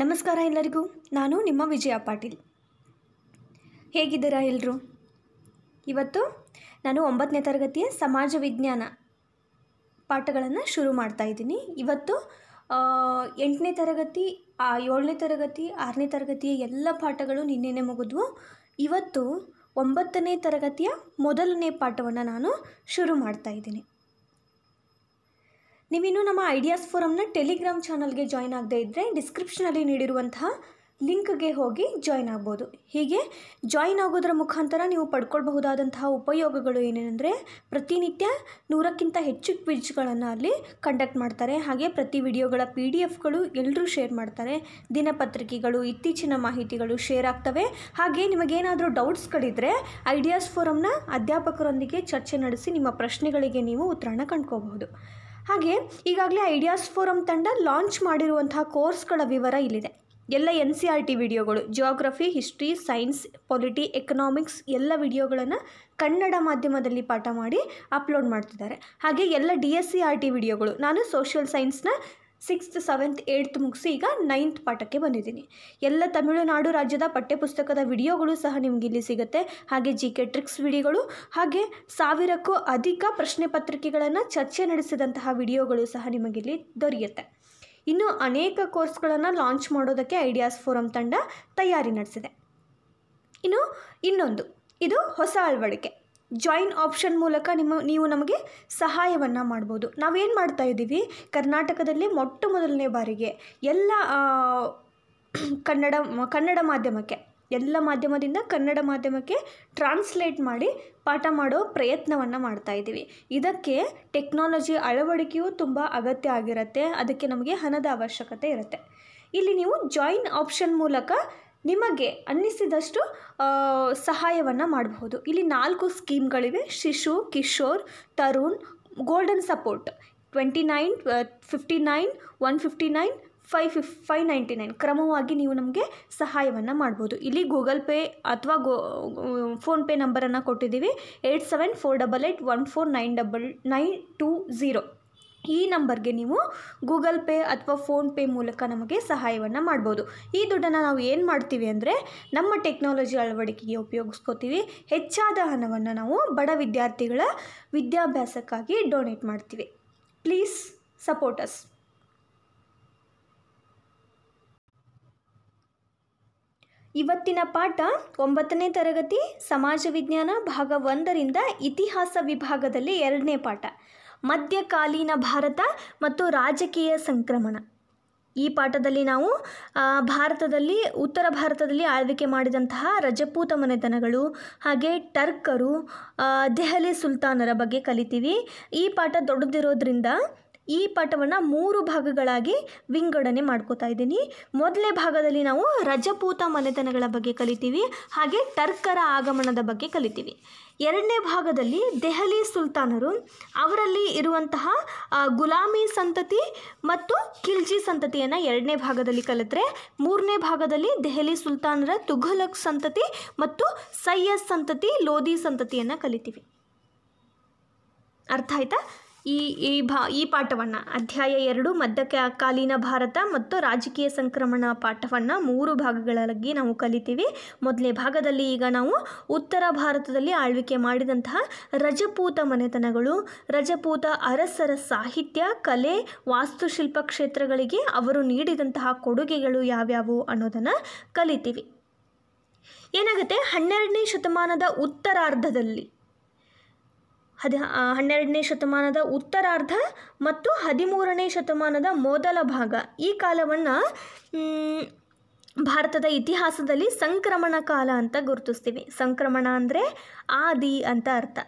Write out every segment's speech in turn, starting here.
ನಮಸ್ಕಾರ ಎಲ್ಲರಿಗೂ ನಾನು ನಿಮ್ಮ ವಿಜಯ ಪಾಟೀಲ್ ಹೇಗಿದ್ದೀರಾ ಎಲ್ಲರೂ ಇವತ್ತು ನಾನು ಒಂಬತ್ತನೇ ತರಗತಿಯ ಸಮಾಜ ವಿಜ್ಞಾನ ಪಾಠಗಳನ್ನು ಶುರು ಮಾಡ್ತಾ ಇದ್ದೀನಿ ಇವತ್ತು ಎಂಟನೇ ತರಗತಿ ಏಳನೇ ತರಗತಿ ಆರನೇ ತರಗತಿಯ ಎಲ್ಲ ಪಾಠಗಳು ನಿನ್ನೆನೆ ಮುಗಿದ್ವು ಇವತ್ತು ಒಂಬತ್ತನೇ ತರಗತಿಯ ಮೊದಲನೇ ಪಾಠವನ್ನು ನಾನು ಶುರು ಮಾಡ್ತಾ ಇದ್ದೀನಿ ನೀವಿನ್ನು ನಮ್ಮ ಐಡಿಯಾಸ್ ಫೋರಮ್ನ ಟೆಲಿಗ್ರಾಮ್ ಚಾನಲ್ಗೆ ಜಾಯ್ನ್ ಆಗದೇ ಇದ್ದರೆ ಡಿಸ್ಕ್ರಿಪ್ಷನಲ್ಲಿ ನೀಡಿರುವಂತಹ ಲಿಂಕ್ಗೆ ಹೋಗಿ ಜಾಯ್ನ್ ಆಗ್ಬೋದು ಹೀಗೆ ಜಾಯಿನ್ ಆಗೋದರ ಮುಖಾಂತರ ನೀವು ಪಡ್ಕೊಳ್ಬಹುದಾದಂತಹ ಉಪಯೋಗಗಳು ಏನೇನೆಂದರೆ ಪ್ರತಿನಿತ್ಯ ನೂರಕ್ಕಿಂತ ಹೆಚ್ಚು ಕ್ವಿಜ್ಗಳನ್ನು ಅಲ್ಲಿ ಕಂಡಕ್ಟ್ ಮಾಡ್ತಾರೆ ಹಾಗೆ ಪ್ರತಿ ವಿಡಿಯೋಗಳ ಪಿ ಡಿ ಎಫ್ಗಳು ಎಲ್ಲರೂ ಶೇರ್ ಮಾಡ್ತಾರೆ ದಿನಪತ್ರಿಕೆಗಳು ಇತ್ತೀಚಿನ ಮಾಹಿತಿಗಳು ಶೇರ್ ಆಗ್ತವೆ ಹಾಗೆ ನಿಮಗೇನಾದರೂ ಡೌಟ್ಸ್ಗಳಿದ್ದರೆ ಐಡಿಯಾಸ್ ಫೋರಮ್ನ ಅಧ್ಯಾಪಕರೊಂದಿಗೆ ಚರ್ಚೆ ನಡೆಸಿ ನಿಮ್ಮ ಪ್ರಶ್ನೆಗಳಿಗೆ ನೀವು ಉತ್ತರನ ಕಂಡ್ಕೋಬಹುದು ಹಾಗೆ ಈಗಾಗಲೇ ಐಡಿಯಾಸ್ ಫೋರಮ್ ತಂಡ ಲಾಂಚ್ ಮಾಡಿರುವಂತಹ ಕೋರ್ಸ್ಗಳ ವಿವರ ಇಲ್ಲಿದೆ ಎಲ್ಲ ಎನ್ ಸಿ ಆರ್ ಟಿ ವಿಡಿಯೋಗಳು geography history science polity economics ಎಲ್ಲ ವಿಡಿಯೋಗಳನ್ನು ಕನ್ನಡ ಮಾಧ್ಯಮದಲ್ಲಿ ಪಾಠ ಮಾಡಿ ಅಪ್ಲೋಡ್ ಮಾಡ್ತಿದ್ದಾರೆ ಹಾಗೆ ಎಲ್ಲ D S C R T ವಿಡಿಯೋಗಳು ನಾನು ಸೋಷಿಯಲ್ ಸೈನ್ಸ್ನ ಸಿಕ್ಸ್ತ್ ಸೆವೆಂತ್ ಏಯ್ತ್ ಮುಗಿಸಿ ಈಗ ನೈನ್ತ್ ಪಾಠಕ್ಕೆ ಬಂದಿದ್ದೀನಿ ಎಲ್ಲ ತಮಿಳುನಾಡು ರಾಜ್ಯದ ಪಠ್ಯಪುಸ್ತಕದ ವಿಡಿಯೋಗಳು ಸಹ ನಿಮ್ಗೆ ಇಲ್ಲಿ ಸಿಗುತ್ತೆ ಹಾಗೆ ಜಿ ಕೆ ಟ್ರಿಕ್ಸ್ ವಿಡಿಯೋಗಳು ಹಾಗೆ ಸಾವಿರಕ್ಕೂ ಅಧಿಕ ಪ್ರಶ್ನೆ ಪತ್ರಿಕೆಗಳನ್ನು ಚರ್ಚೆ ನಡೆಸಿದಂತಹ ವಿಡಿಯೋಗಳು ಸಹ ನಿಮಗಿಲ್ಲಿ ದೊರೆಯುತ್ತೆ ಇನ್ನು ಅನೇಕ ಕೋರ್ಸ್ಗಳನ್ನು ಲಾಂಚ್ ಮಾಡೋದಕ್ಕೆ ಐಡಿಯಾಸ್ ಫೋರಂ ತಂಡ ತಯಾರಿ ನಡೆಸಿದೆ ಇನ್ನು ಇನ್ನೊಂದು ಇದು ಹೊಸ ಅಳವಡಿಕೆ ಜಾಯಿನ್ ಆಪ್ಷನ್ ಮೂಲಕ ನಿಮ್ಮ ನೀವು ನಮಗೆ ಸಹಾಯವನ್ನು ಮಾಡ್ಬೋದು ನಾವೇನು ಮಾಡ್ತಾ ಇದ್ದೀವಿ ಕರ್ನಾಟಕದಲ್ಲಿ ಮೊಟ್ಟ ಮೊದಲನೇ ಬಾರಿಗೆ ಎಲ್ಲ ಕನ್ನಡ ಕನ್ನಡ ಮಾಧ್ಯಮಕ್ಕೆ ಎಲ್ಲ ಮಾಧ್ಯಮದಿಂದ ಕನ್ನಡ ಮಾಧ್ಯಮಕ್ಕೆ ಟ್ರಾನ್ಸ್ಲೇಟ್ ಮಾಡಿ ಪಾಠ ಮಾಡೋ ಪ್ರಯತ್ನವನ್ನು ಮಾಡ್ತಾ ಇದ್ದೀವಿ ಇದಕ್ಕೆ ಟೆಕ್ನಾಲಜಿ ಅಳವಡಿಕೆಯು ತುಂಬ ಅಗತ್ಯ ಆಗಿರುತ್ತೆ ಅದಕ್ಕೆ ನಮಗೆ ಹಣದ ಅವಶ್ಯಕತೆ ಇರುತ್ತೆ ಇಲ್ಲಿ ನೀವು ಜಾಯಿನ್ ಆಪ್ಷನ್ ಮೂಲಕ ನಿಮಗೆ ಅನ್ನಿಸಿದಷ್ಟು ಸಹಾಯವನ್ನು ಮಾಡಬಹುದು ಇಲ್ಲಿ ನಾಲ್ಕು ಸ್ಕೀಮ್ಗಳಿವೆ Shishu Kishor Tarun golden support twenty nine fifty nine one fifty nine ಫೈ ಫಿಫ್ ಫೈ ನೈಂಟಿ ನೈನ್ ಕ್ರಮವಾಗಿ ನೀವು ನಮಗೆ ಸಹಾಯವನ್ನು ಮಾಡ್ಬೋದು ಇಲ್ಲಿ ಗೂಗಲ್ ಪೇ ಅಥವಾ ಗೋ ಫೋನ್ಪೇ ನಂಬರನ್ನು ಕೊಟ್ಟಿದ್ದೀವಿ eight seven four double eight one four nine double nine two zero ಈ ನಂಬರ್ಗೆ ನೀವು ಗೂಗಲ್ ಪೇ ಅಥವಾ ಫೋನ್ಪೇ ಮೂಲಕ ನಮಗೆ ಸಹಾಯವನ್ನು ಮಾಡ್ಬೋದು ಈ ದುಡ್ಡನ್ನು ನಾವು ಏನು ಮಾಡ್ತೀವಿ ಅಂದರೆ ನಮ್ಮ ಟೆಕ್ನಾಲಜಿ ಅಳವಡಿಕೆಗೆ ಉಪಯೋಗಿಸ್ಕೋತೀವಿ ಹೆಚ್ಚಾದ ಹಣವನ್ನು ನಾವು ಬಡ ವಿದ್ಯಾರ್ಥಿಗಳ ವಿದ್ಯಾಭ್ಯಾಸಕ್ಕಾಗಿ ಡೊನೇಟ್ ಮಾಡ್ತೀವಿ ಪ್ಲೀಸ್ ಸಪೋರ್ಟಸ್ ಇವತ್ತಿನ ಪಾಠ ಒಂಬತ್ತನೇ ತರಗತಿ ಸಮಾಜ ವಿಜ್ಞಾನ ಭಾಗ ಒಂದರಿಂದ ಇತಿಹಾಸ ವಿಭಾಗದಲ್ಲಿ ಎರಡನೇ ಪಾಠ ಮಧ್ಯಕಾಲೀನ ಭಾರತ ಮತ್ತು ರಾಜಕೀಯ ಸಂಕ್ರಮಣ ಈ ಪಾಠದಲ್ಲಿ ನಾವು ಭಾರತದಲ್ಲಿ ಉತ್ತರ ಭಾರತದಲ್ಲಿ ಆಳ್ವಿಕೆ ಮಾಡಿದಂತಹ ರಜಪೂತ ಮನೆತನಗಳು ಹಾಗೆ ಟರ್ಕರು ದೆಹಲಿ ಸುಲ್ತಾನರ ಬಗ್ಗೆ ಕಲಿತೀವಿ ಈ ಪಾಠ ದೊಡ್ಡದಿರೋದ್ರಿಂದ ಈ ಪಾಠವನ್ನು ಮೂರು ಭಾಗಗಳಾಗಿ ವಿಂಗಡಣೆ ಮಾಡ್ಕೋತಾ ಇದ್ದೀನಿ ಮೊದಲನೇ ಭಾಗದಲ್ಲಿ ನಾವು ರಜಪೂತ ಮನೆತನಗಳ ಬಗ್ಗೆ ಕಲಿತೀವಿ ಹಾಗೆ ಟರ್ಕರ ಆಗಮನದ ಬಗ್ಗೆ ಕಲಿತೀವಿ ಎರಡನೇ ಭಾಗದಲ್ಲಿ ದೆಹಲಿ ಸುಲ್ತಾನರು ಅವರಲ್ಲಿ ಇರುವಂತಹ ಗುಲಾಮಿ ಸಂತತಿ ಮತ್ತು ಖಿಲ್ಜಿ ಸಂತತಿಯನ್ನು ಎರಡನೇ ಭಾಗದಲ್ಲಿ ಕಲಿತರೆ ಮೂರನೇ ಭಾಗದಲ್ಲಿ ದೆಹಲಿ ಸುಲ್ತಾನರ ತುಘಲಕ್ ಸಂತತಿ ಮತ್ತು ಸೈಯದ್ ಸಂತತಿ ಲೋಧಿ ಸಂತತಿಯನ್ನು ಕಲಿತೀವಿ ಅರ್ಥ ಆಯ್ತಾ ಈ ಈ ಭಾ ಈ ಪಾಠವನ್ನು ಅಧ್ಯಾಯ ಎರಡು ಮಧ್ಯಕಾಲೀನ ಭಾರತ ಮತ್ತು ರಾಜಕೀಯ ಸಂಕ್ರಮಣ ಪಾಠವನ್ನು ಮೂರು ಭಾಗಗಳಾಗಿ ನಾವು ಕಲಿತೀವಿ ಮೊದಲನೇ ಭಾಗದಲ್ಲಿ ಈಗ ನಾವು ಉತ್ತರ ಭಾರತದಲ್ಲಿ ಆಳ್ವಿಕೆ ಮಾಡಿದಂತಹ ರಜಪೂತ ಮನೆತನಗಳು ರಜಪೂತ ಅರಸರ ಸಾಹಿತ್ಯ ಕಲೆ ವಾಸ್ತುಶಿಲ್ಪ ಕ್ಷೇತ್ರಗಳಿಗೆ ಅವರು ನೀಡಿದಂತಹ ಕೊಡುಗೆಗಳು ಯಾವ್ಯಾವು ಅನ್ನೋದನ್ನು ಕಲಿತೀವಿ ಏನಾಗುತ್ತೆ ಹನ್ನೆರಡನೇ ಶತಮಾನದ ಉತ್ತರಾರ್ಧದಲ್ಲಿ ಹದಿ ಹನ್ನೆರಡನೇ ಶತಮಾನದ ಉತ್ತರಾರ್ಧ ಮತ್ತು ಹದಿಮೂರನೇ ಶತಮಾನದ ಮೊದಲ ಭಾಗ ಈ ಕಾಲವನ್ನು ಭಾರತದ ಇತಿಹಾಸದಲ್ಲಿ ಸಂಕ್ರಮಣ ಕಾಲ ಅಂತ ಗುರುತಿಸ್ತೀವಿ ಸಂಕ್ರಮಣ ಅಂದರೆ ಆದಿ ಅಂತ ಅರ್ಥ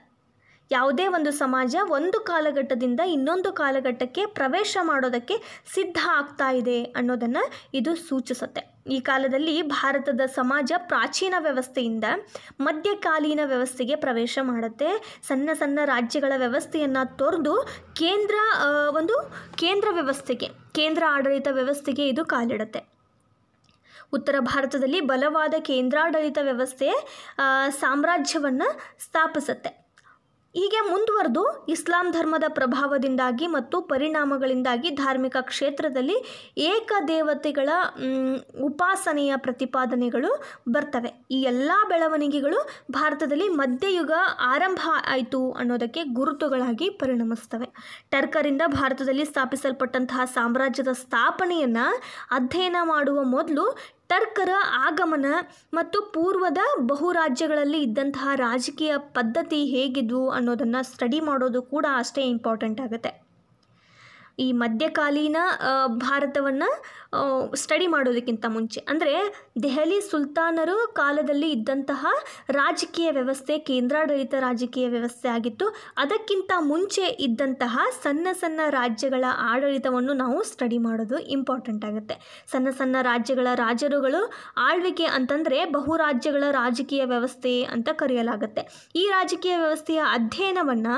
ಯಾವುದೇ ಒಂದು ಸಮಾಜ ಒಂದು ಕಾಲಘಟ್ಟದಿಂದ ಇನ್ನೊಂದು ಕಾಲಘಟ್ಟಕ್ಕೆ ಪ್ರವೇಶ ಮಾಡೋದಕ್ಕೆ ಸಿದ್ಧ ಆಗ್ತಾ ಇದೆ ಅನ್ನೋದನ್ನು ಇದು ಸೂಚಿಸುತ್ತೆ ಈ ಕಾಲದಲ್ಲಿ ಭಾರತದ ಸಮಾಜ ಪ್ರಾಚೀನ ವ್ಯವಸ್ಥೆಯಿಂದ ಮಧ್ಯಕಾಲೀನ ವ್ಯವಸ್ಥೆಗೆ ಪ್ರವೇಶ ಮಾಡುತ್ತೆ ಸಣ್ಣ ಸಣ್ಣ ರಾಜ್ಯಗಳ ವ್ಯವಸ್ಥೆಯನ್ನು ತೊರೆದು ಕೇಂದ್ರ ಒಂದು ಕೇಂದ್ರ ವ್ಯವಸ್ಥೆಗೆ ಕೇಂದ್ರ ಆಡಳಿತ ವ್ಯವಸ್ಥೆಗೆ ಇದು ಕಾಲಿಡುತ್ತೆ ಉತ್ತರ ಭಾರತದಲ್ಲಿ ಬಲವಾದ ಕೇಂದ್ರಾಡಳಿತ ವ್ಯವಸ್ಥೆ ಸಾಮ್ರಾಜ್ಯವನ್ನು ಸ್ಥಾಪಿಸುತ್ತೆ ಹೀಗೆ ಮುಂದುವರೆದು ಇಸ್ಲಾಂ ಧರ್ಮದ ಪ್ರಭಾವದಿಂದಾಗಿ ಮತ್ತು ಪರಿಣಾಮಗಳಿಂದಾಗಿ ಧಾರ್ಮಿಕ ಕ್ಷೇತ್ರದಲ್ಲಿ ಏಕದೇವತೆಗಳ ಉಪಾಸನೆಯ ಪ್ರತಿಪಾದನೆಗಳು ಬರ್ತವೆ ಈ ಎಲ್ಲ ಬೆಳವಣಿಗೆಗಳು ಭಾರತದಲ್ಲಿ ಮಧ್ಯಯುಗ ಆರಂಭ ಆಯಿತು ಅನ್ನೋದಕ್ಕೆ ಗುರುತುಗಳಾಗಿ ಪರಿಣಮಿಸ್ತವೆ ಟರ್ಕರಿಂದ ಭಾರತದಲ್ಲಿ ಸ್ಥಾಪಿಸಲ್ಪಟ್ಟಂತಹ ಸಾಮ್ರಾಜ್ಯದ ಸ್ಥಾಪನೆಯನ್ನು ಅಧ್ಯಯನ ಮಾಡುವ ಮೊದಲು ತರ್ಕರ ಆಗಮನ ಮತ್ತು ಪೂರ್ವದ ಬಹು ರಾಜ್ಯಗಳಲ್ಲಿ ಇದ್ದಂತಹ ರಾಜಕೀಯ ಪದ್ಧತಿ ಹೇಗಿದ್ವು ಅನ್ನೋದನ್ನು ಸ್ಟಡಿ ಮಾಡೋದು ಕೂಡ ಅಷ್ಟೇ ಇಂಪಾರ್ಟೆಂಟ್ ಆಗುತ್ತೆ ಈ ಮಧ್ಯಕಾಲೀನ ಭಾರತವನ್ನು ಸ್ಟಡಿ ಮಾಡೋದಕ್ಕಿಂತ ಮುಂಚೆ ಅಂದರೆ ದೆಹಲಿ ಸುಲ್ತಾನರು ಕಾಲದಲ್ಲಿ ಇದ್ದಂತಹ ರಾಜಕೀಯ ವ್ಯವಸ್ಥೆ ಕೇಂದ್ರಾಡಳಿತ ರಾಜಕೀಯ ವ್ಯವಸ್ಥೆ ಆಗಿತ್ತು ಅದಕ್ಕಿಂತ ಮುಂಚೆ ಇದ್ದಂತಹ ಸಣ್ಣ ಸಣ್ಣ ರಾಜ್ಯಗಳ ಆಡಳಿತವನ್ನು ನಾವು ಸ್ಟಡಿ ಮಾಡೋದು ಇಂಪಾರ್ಟೆಂಟ್ ಆಗುತ್ತೆ ಸಣ್ಣ ಸಣ್ಣ ರಾಜ್ಯಗಳ ರಾಜರುಗಳು ಆಳ್ವಿಕೆ ಅಂತಂದರೆ ಬಹು ರಾಜ್ಯಗಳ ರಾಜಕೀಯ ವ್ಯವಸ್ಥೆ ಅಂತ ಕರೆಯಲಾಗುತ್ತೆ ಈ ರಾಜಕೀಯ ವ್ಯವಸ್ಥೆಯ ಅಧ್ಯಯನವನ್ನು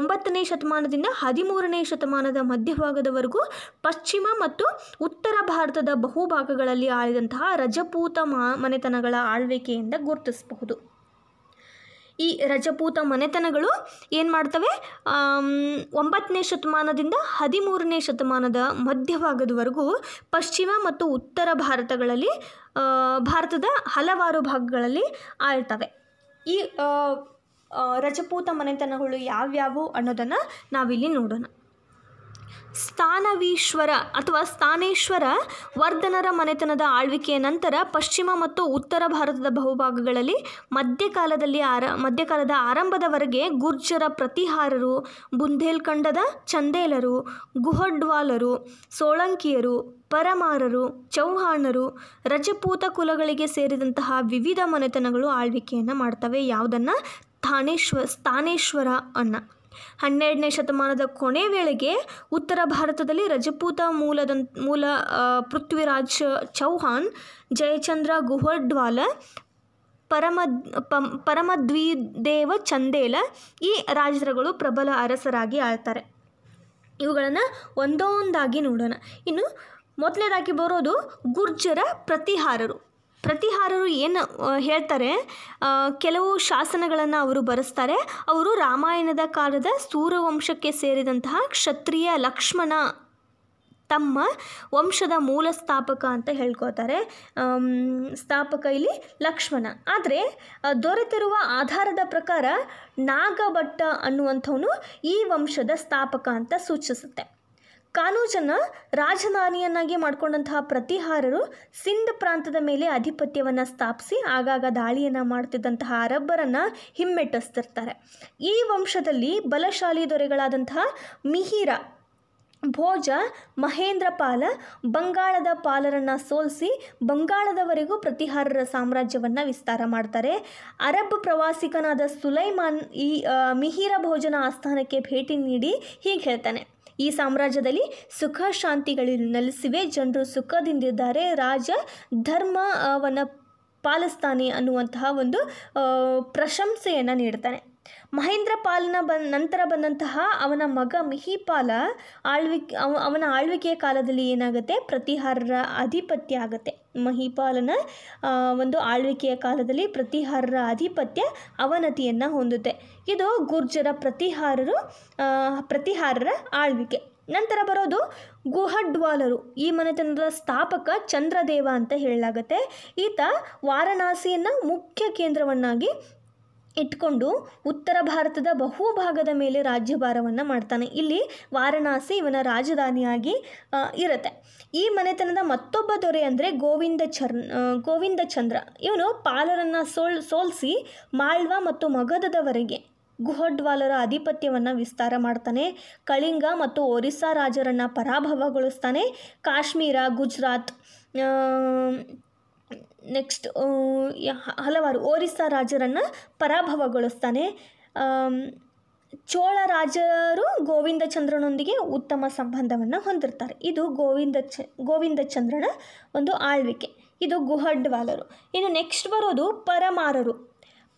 ಒಂಬತ್ತನೇ ಶತಮಾನದಿಂದ ಹದಿಮೂರನೇ ಶತಮಾನದ ಮಧ್ಯ ಮಧ್ಯಭಾಗದವರೆಗೂ ಪಶ್ಚಿಮ ಮತ್ತು ಉತ್ತರ ಭಾರತದ ಬಹುಭಾಗಗಳಲ್ಲಿ ಆಳಿದಂತಹ ರಜಪೂತ ಮನೆತನಗಳ ಆಳ್ವಿಕೆಯಿಂದ ಗುರುತಿಸಬಹುದು ಈ ರಜಪೂತ ಮನೆತನಗಳು ಏನು ಮಾಡ್ತವೆ ಒಂಬತ್ತನೇ ಶತಮಾನದಿಂದ ಹದಿಮೂರನೇ ಶತಮಾನದ ಮಧ್ಯಭಾಗದವರೆಗೂ ಪಶ್ಚಿಮ ಮತ್ತು ಉತ್ತರ ಭಾರತಗಳಲ್ಲಿ ಭಾರತದ ಹಲವಾರು ಭಾಗಗಳಲ್ಲಿ ಆಳ್ತವೆ ಈ ರಜಪೂತ ಮನೆತನಗಳು ಯಾವ್ಯಾವು ಅನ್ನೋದನ್ನು ನಾವಿಲ್ಲಿ ನೋಡೋಣ ಸ್ಥಾನವೀಶ್ವರ ಅಥವಾ ಸ್ಥಾನೇಶ್ವರ ವರ್ಧನರ ಮನೆತನದ ಆಳ್ವಿಕೆಯ ನಂತರ ಪಶ್ಚಿಮ ಮತ್ತು ಉತ್ತರ ಭಾರತದ ಬಹುಭಾಗಗಳಲ್ಲಿ ಮಧ್ಯಕಾಲದಲ್ಲಿ ಆರ ಮಧ್ಯಕಾಲದ ಆರಂಭದವರೆಗೆ ಗುರ್ಜರ ಪ್ರತಿಹಾರರು ಬುಂದೇಲ್ಖಂಡದ ಚಂದೇಲರು ಗುಹಡ್ವಾಲರು ಸೋಳಂಕಿಯರು ಪರಮಾರರು ಚೌಹಾಣರು ರಜಪೂತ ಕುಲಗಳಿಗೆ ಸೇರಿದಂತಹ ವಿವಿಧ ಮನೆತನಗಳು ಆಳ್ವಿಕೆಯನ್ನು ಮಾಡ್ತವೆ ಯಾವುದನ್ನು ಸ್ಥಾನೇಶ್ವ ಸ್ಥಾನೇಶ್ವರ ಅನ್ನ ಹನ್ನೆರಡನೇ ಶತಮಾನದ ಕೊನೆ ವೇಳೆಗೆ ಉತ್ತರ ಭಾರತದಲ್ಲಿ ರಜಪೂತ ಮೂಲದ ಮೂಲ ಪೃಥ್ವಿರಾಜ್ ಚೌಹಾನ್ ಜಯಚಂದ್ರ ಗುಹರ್ಡ್ವಾಲ ಪರಮದ್ ಪಮ್ ಪರಮದ್ವಿದೇವ ಚಂದೇಲ ಈ ರಾಜರುಗಳು ಪ್ರಬಲ ಅರಸರಾಗಿ ಆಳ್ತಾರೆ ಇವುಗಳನ್ನು ಒಂದೊಂದಾಗಿ ನೋಡೋಣ ಇನ್ನು ಮೊದಲನೇದಾಗಿ ಬರೋದು ಗುರ್ಜರ ಪ್ರತಿಹಾರರು ಪ್ರತಿಹಾರರು ಏನು ಹೇಳ್ತಾರೆ ಕೆಲವು ಶಾಸನಗಳನ್ನು ಅವರು ಬರೆಸ್ತಾರೆ ಅವರು ರಾಮಾಯಣದ ಕಾಲದ ಸೂರವಂಶಕ್ಕೆ ಸೇರಿದಂತಹ ಕ್ಷತ್ರಿಯ ಲಕ್ಷ್ಮಣ ತಮ್ಮ ವಂಶದ ಮೂಲ ಸ್ಥಾಪಕ ಅಂತ ಹೇಳ್ಕೋತಾರೆ ಸ್ಥಾಪಕ ಇಲ್ಲಿ ಲಕ್ಷ್ಮಣ ಆದರೆ ದೊರೆತಿರುವ ಆಧಾರದ ಪ್ರಕಾರ ನಾಗಭಟ್ಟ ಅನ್ನುವಂಥವನು ಈ ವಂಶದ ಸ್ಥಾಪಕ ಅಂತ ಸೂಚಿಸುತ್ತೆ ಕಾನೂಜನ ರಾಜಧಾನಿಯನ್ನಾಗಿ ಮಾಡಿಕೊಂಡಂತಹ ಪ್ರತಿಹಾರರು ಸಿಂಧ್ ಪ್ರಾಂತದ ಮೇಲೆ ಆಧಿಪತ್ಯವನ್ನು ಸ್ಥಾಪಿಸಿ ಆಗಾಗ ದಾಳಿಯನ್ನು ಮಾಡುತ್ತಿದ್ದಂತಹ ಅರಬ್ಬರನ್ನು ಹಿಮ್ಮೆಟ್ಟಿಸ್ತಿರ್ತಾರೆ ಈ ವಂಶದಲ್ಲಿ ಬಲಶಾಲಿ ದೊರೆಗಳಾದಂತಹ ಮಿಹಿರ ಭೋಜ ಮಹೇಂದ್ರ ಪಾಲ ಬಂಗಾಳದ ಪಾಲರನ್ನು ಸೋಲಿಸಿ ಬಂಗಾಳದವರೆಗೂ ಪ್ರತಿಹಾರರ ಸಾಮ್ರಾಜ್ಯವನ್ನು ವಿಸ್ತಾರ ಮಾಡ್ತಾರೆ ಅರಬ್ ಪ್ರವಾಸಿಗನಾದ ಸುಲೈಮಾನ್ ಈ ಮಿಹಿರ ಭೋಜನ ಆಸ್ಥಾನಕ್ಕೆ ಭೇಟಿ ನೀಡಿ ಹೀಗೆ ಹೇಳ್ತಾನೆ ಈ ಸಾಮ್ರಾಜ್ಯದಲ್ಲಿ ಸುಖ ಶಾಂತಿಗಳು ನೆಲೆಸಿವೆ ಜನರು ಸುಖದಿಂದಿದ್ದಾರೆ ರಾಜ ಧರ್ಮವನ್ನು ಪಾಲಿಸ್ತಾನೆ ಅನ್ನುವಂತಹ ಒಂದು ಪ್ರಶಂಸೆಯನ್ನು ನೀಡ್ತಾನೆ ಮಹೇಂದ್ರ ಬನ್ ನಂತರ ಬಂದಂತಹ ಅವನ ಮಗ ಮಿಹಿಪಾಲ ಆಳ್ವಿಕೆ ಅವನ ಆಳ್ವಿಕೆಯ ಕಾಲದಲ್ಲಿ ಏನಾಗುತ್ತೆ ಪ್ರತಿಹಾರರ ಆಧಿಪತ್ಯ ಆಗುತ್ತೆ ಮಹಿಪಾಲನ ಒಂದು ಆಳ್ವಿಕೆಯ ಕಾಲದಲ್ಲಿ ಪ್ರತಿಹಾರರ ಆಧಿಪತ್ಯ ಅವನತಿಯನ್ನು ಹೊಂದುತ್ತೆ ಇದು ಗುರ್ಜರ ಪ್ರತಿಹಾರರು ಪ್ರತಿಹಾರರ ಆಳ್ವಿಕೆ ನಂತರ ಬರೋದು ಗುಹಡ್ವಾಲರು ಈ ಮನೆತನದ ಸ್ಥಾಪಕ ಚಂದ್ರದೇವ ಅಂತ ಹೇಳಲಾಗುತ್ತೆ ಈತ ವಾರಣಾಸಿಯನ್ನು ಮುಖ್ಯ ಕೇಂದ್ರವನ್ನಾಗಿ ಇಟ್ಕೊಂಡು ಉತ್ತರ ಭಾರತದ ಬಹುಭಾಗದ ಮೇಲೆ ರಾಜ್ಯಭಾರವನ್ನು ಮಾಡ್ತಾನೆ ಇಲ್ಲಿ ವಾರಣಾಸಿ ಇವನ ರಾಜಧಾನಿಯಾಗಿ ಇರುತ್ತೆ ಈ ಮನೆತನದ ಮತ್ತೊಬ್ಬ ದೊರೆ ಅಂದರೆ ಗೋವಿಂದ ಚರ್ ಗೋವಿಂದ ಚಂದ್ರ ಇವನು ಪಾಲರನ್ನು ಸೋಲ್ ಸೋಲಿಸಿ ಮಾಳ್ವ ಮತ್ತು ಮಗಧದವರೆಗೆ ಗುಹಡ್ವಾಲರ ಆಧಿಪತ್ಯವನ್ನು ವಿಸ್ತಾರ ಮಾಡ್ತಾನೆ ಕಳಿಂಗ ಮತ್ತು ಒರಿಸ್ಸಾ ರಾಜರನ್ನು ಪರಾಭವಗೊಳಿಸ್ತಾನೆ ಕಾಶ್ಮೀರ ಗುಜರಾತ್ ನೆಕ್ಸ್ಟ್ ಹಲವಾರು ಒರಿಸ್ಸಾ ರಾಜರನ್ನು ಪರಾಭವಗೊಳಿಸ್ತಾನೆ ಚೋಳ ರಾಜರು ಗೋವಿಂದ ಚಂದ್ರನೊಂದಿಗೆ ಉತ್ತಮ ಸಂಬಂಧವನ್ನು ಹೊಂದಿರ್ತಾರೆ ಇದು ಗೋವಿಂದ ಚ ಚಂದ್ರನ ಒಂದು ಆಳ್ವಿಕೆ ಇದು ಗುಹಡ್ವಾಲರು ಇನ್ನು ನೆಕ್ಸ್ಟ್ ಬರೋದು ಪರಮಾರರು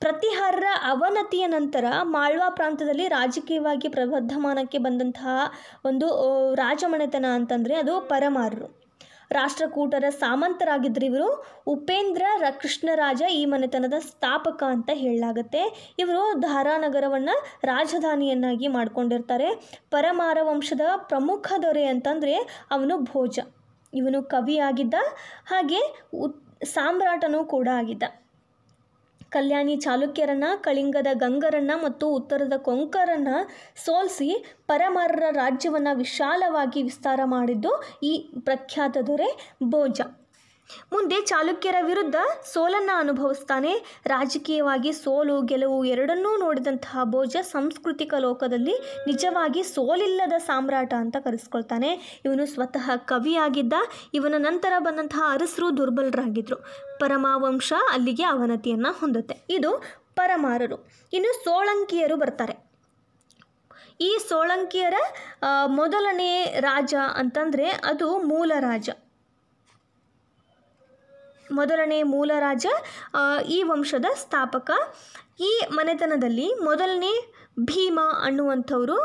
ಪ್ರತಿಹಾರರ ಅವನತಿಯ ನಂತರ ಮಾಳ್ವಾ ಪ್ರಾಂತದಲ್ಲಿ ರಾಜಕೀಯವಾಗಿ ಪ್ರವರ್ಧಮಾನಕ್ಕೆ ಬಂದಂತಹ ಒಂದು ರಾಜಮನೆತನ ಅಂತಂದರೆ ಅದು ಪರಮಾರರು ರಾಷ್ಟ್ರಕೂಟರ ಸಾಮಂತರಾಗಿದ್ದರು ಇವರು ಉಪೇಂದ್ರ ರ ಕೃಷ್ಣರಾಜ ಈ ಮನೆತನದ ಸ್ಥಾಪಕ ಅಂತ ಹೇಳಲಾಗುತ್ತೆ ಇವರು ಧಾರಾನಗರವನ್ನು ರಾಜಧಾನಿಯನ್ನಾಗಿ ಮಾಡಿಕೊಂಡಿರ್ತಾರೆ ಪರಮಾರ ವಂಶದ ಪ್ರಮುಖ ದೊರೆ ಅಂತಂದರೆ ಅವನು ಭೋಜ ಇವನು ಕವಿಯಾಗಿದ್ದ ಹಾಗೆ ಉತ್ ಸಾಮ್ರಾಟನೂ ಕೂಡ ಆಗಿದ್ದ ಕಲ್ಯಾಣಿ ಚಾಲುಕ್ಯರನ್ನ ಕಳಿಂಗದ ಗಂಗರನ್ನ ಮತ್ತು ಉತ್ತರದ ಕೊಂಕರನ್ನ ಸೋಲ್ಸಿ ಪರಮಾರರ ರಾಜ್ಯವನ್ನು ವಿಶಾಲವಾಗಿ ವಿಸ್ತಾರ ಮಾಡಿದ್ದು ಈ ಪ್ರಖ್ಯಾತ ದೊರೆ ಭೋಜ ಮುಂದೆ ಚಾಲುಕ್ಯರ ವಿರುದ್ಧ ಸೋಲನ್ನು ಅನುಭವಿಸ್ತಾನೆ ರಾಜಕೀಯವಾಗಿ ಸೋಲು ಗೆಲುವು ಎರಡನ್ನೂ ನೋಡಿದಂತಹ ಭೋಜ ಸಾಂಸ್ಕೃತಿಕ ಲೋಕದಲ್ಲಿ ನಿಜವಾಗಿ ಸೋಲಿಲ್ಲದ ಸಾಮ್ರಾಟ ಅಂತ ಕರೆಸ್ಕೊಳ್ತಾನೆ ಇವನು ಸ್ವತಃ ಕವಿಯಾಗಿದ್ದ ಇವನ ನಂತರ ಬಂದಂತಹ ಅರಸರು ದುರ್ಬಲರಾಗಿದ್ದರು ಪರಮಾವಂಶ ಅಲ್ಲಿಗೆ ಅವನತಿಯನ್ನು ಹೊಂದುತ್ತೆ ಇದು ಪರಮಾರರು ಇನ್ನು ಸೋಳಂಕಿಯರು ಬರ್ತಾರೆ ಈ ಸೋಳಂಕಿಯರ ಮೊದಲನೇ ರಾಜ ಅಂತಂದರೆ ಅದು ಮೂಲ ರಾಜ ಮೊದಲನೇ ಮೂಲ ರಾಜ ಈ ವಂಶದ ಸ್ಥಾಪಕ ಈ ಮನೆತನದಲ್ಲಿ ಮೊದಲನೇ ಭೀಮ ಅನ್ನುವಂಥವರು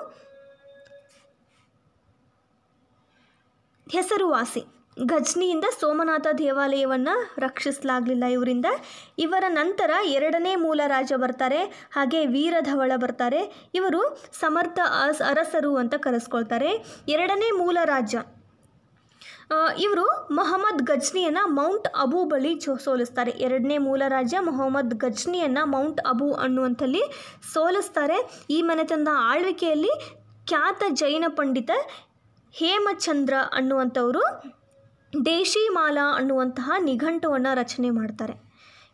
ಹೆಸರುವಾಸಿ ಗಜ್ನಿಯಿಂದ ಸೋಮನಾಥ ದೇವಾಲಯವನ್ನು ರಕ್ಷಿಸಲಾಗಲಿಲ್ಲ ಇವರಿಂದ ಇವರ ನಂತರ ಎರಡನೇ ಮೂಲ ರಾಜ ಬರ್ತಾರೆ ಹಾಗೆ ವೀರಧವಳ ಬರ್ತಾರೆ ಇವರು ಸಮರ್ಥ ಅರಸರು ಅಂತ ಕರೆಸ್ಕೊಳ್ತಾರೆ ಎರಡನೇ ಮೂಲ ರಾಜ ಇವರು ಮೊಹಮ್ಮದ್ ಗಜ್ನಿಯನ್ನು ಮೌಂಟ್ ಅಬು ಬಳಿ ಸೋಲಿಸ್ತಾರೆ ಎರಡನೇ ಮೂಲ ರಾಜ ಮೊಹಮ್ಮದ್ ಗಜ್ನಿಯನ್ನು ಮೌಂಟ್ ಅಬು ಅನ್ನುವಂಥಲ್ಲಿ ಸೋಲಿಸ್ತಾರೆ ಈ ಮನೆತನದ ಆಳ್ವಿಕೆಯಲ್ಲಿ ಖ್ಯಾತ ಜೈನ ಪಂಡಿತ ಹೇಮಚಂದ್ರ ಅನ್ನುವಂಥವರು ಮಾಲಾ ಅನ್ನುವಂತಹ ನಿಘಂಟುವನ್ನು ರಚನೆ ಮಾಡ್ತಾರೆ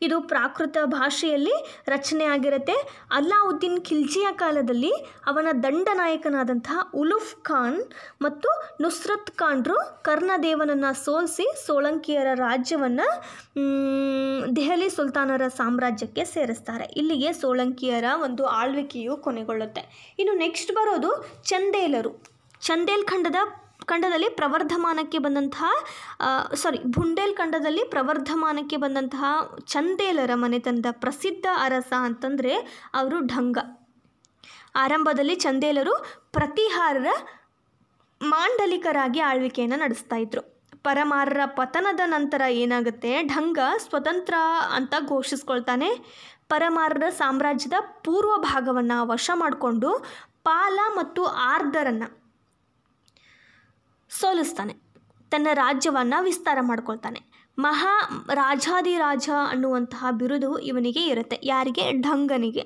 ಇದು ಪ್ರಾಕೃತ ಭಾಷೆಯಲ್ಲಿ ರಚನೆಯಾಗಿರುತ್ತೆ ಅಲ್ಲಾವುದ್ದೀನ್ ಖಿಲ್ಜಿಯ ಕಾಲದಲ್ಲಿ ಅವನ ದಂಡನಾಯಕನಾದಂತಹ ಉಲುಫ್ ಖಾನ್ ಮತ್ತು ನುಸ್ರತ್ ಖಾನ್ರು ಕರ್ಣದೇವನನ್ನು ಸೋಲಿಸಿ ಸೋಳಂಕಿಯರ ರಾಜ್ಯವನ್ನು ದೆಹಲಿ ಸುಲ್ತಾನರ ಸಾಮ್ರಾಜ್ಯಕ್ಕೆ ಸೇರಿಸ್ತಾರೆ ಇಲ್ಲಿಗೆ ಸೋಳಂಕಿಯರ ಒಂದು ಆಳ್ವಿಕೆಯು ಕೊನೆಗೊಳ್ಳುತ್ತೆ ಇನ್ನು ನೆಕ್ಸ್ಟ್ ಬರೋದು ಚಂದೇಲರು ಚಂದೇಲ್ಖಂಡದ ಖಂಡದಲ್ಲಿ ಪ್ರವರ್ಧಮಾನಕ್ಕೆ ಬಂದಂತಹ ಸಾರಿ ಬುಂಡೇಲ್ ಖಂಡದಲ್ಲಿ ಪ್ರವರ್ಧಮಾನಕ್ಕೆ ಬಂದಂತಹ ಚಂದೇಲರ ಮನೆತನದ ಪ್ರಸಿದ್ಧ ಅರಸ ಅಂತಂದರೆ ಅವರು ಢಂಗ ಆರಂಭದಲ್ಲಿ ಚಂದೇಲರು ಪ್ರತಿಹಾರರ ಮಾಂಡಲಿಕರಾಗಿ ಆಳ್ವಿಕೆಯನ್ನು ನಡೆಸ್ತಾ ಇದ್ರು ಪರಮಾರರ ಪತನದ ನಂತರ ಏನಾಗುತ್ತೆ ಢಂಗ ಸ್ವತಂತ್ರ ಅಂತ ಘೋಷಿಸ್ಕೊಳ್ತಾನೆ ಪರಮಾರರ ಸಾಮ್ರಾಜ್ಯದ ಪೂರ್ವ ಭಾಗವನ್ನು ವಶ ಮಾಡಿಕೊಂಡು ಪಾಲ ಮತ್ತು ಆರ್ದರನ್ನು ಸೋಲಿಸ್ತಾನೆ ತನ್ನ ರಾಜ್ಯವನ್ನು ವಿಸ್ತಾರ ಮಾಡ್ಕೊಳ್ತಾನೆ ಮಹಾ ರಾಜಾದಿರಾಜ ಅನ್ನುವಂತಹ ಬಿರುದು ಇವನಿಗೆ ಇರುತ್ತೆ ಯಾರಿಗೆ ಢಂಗನಿಗೆ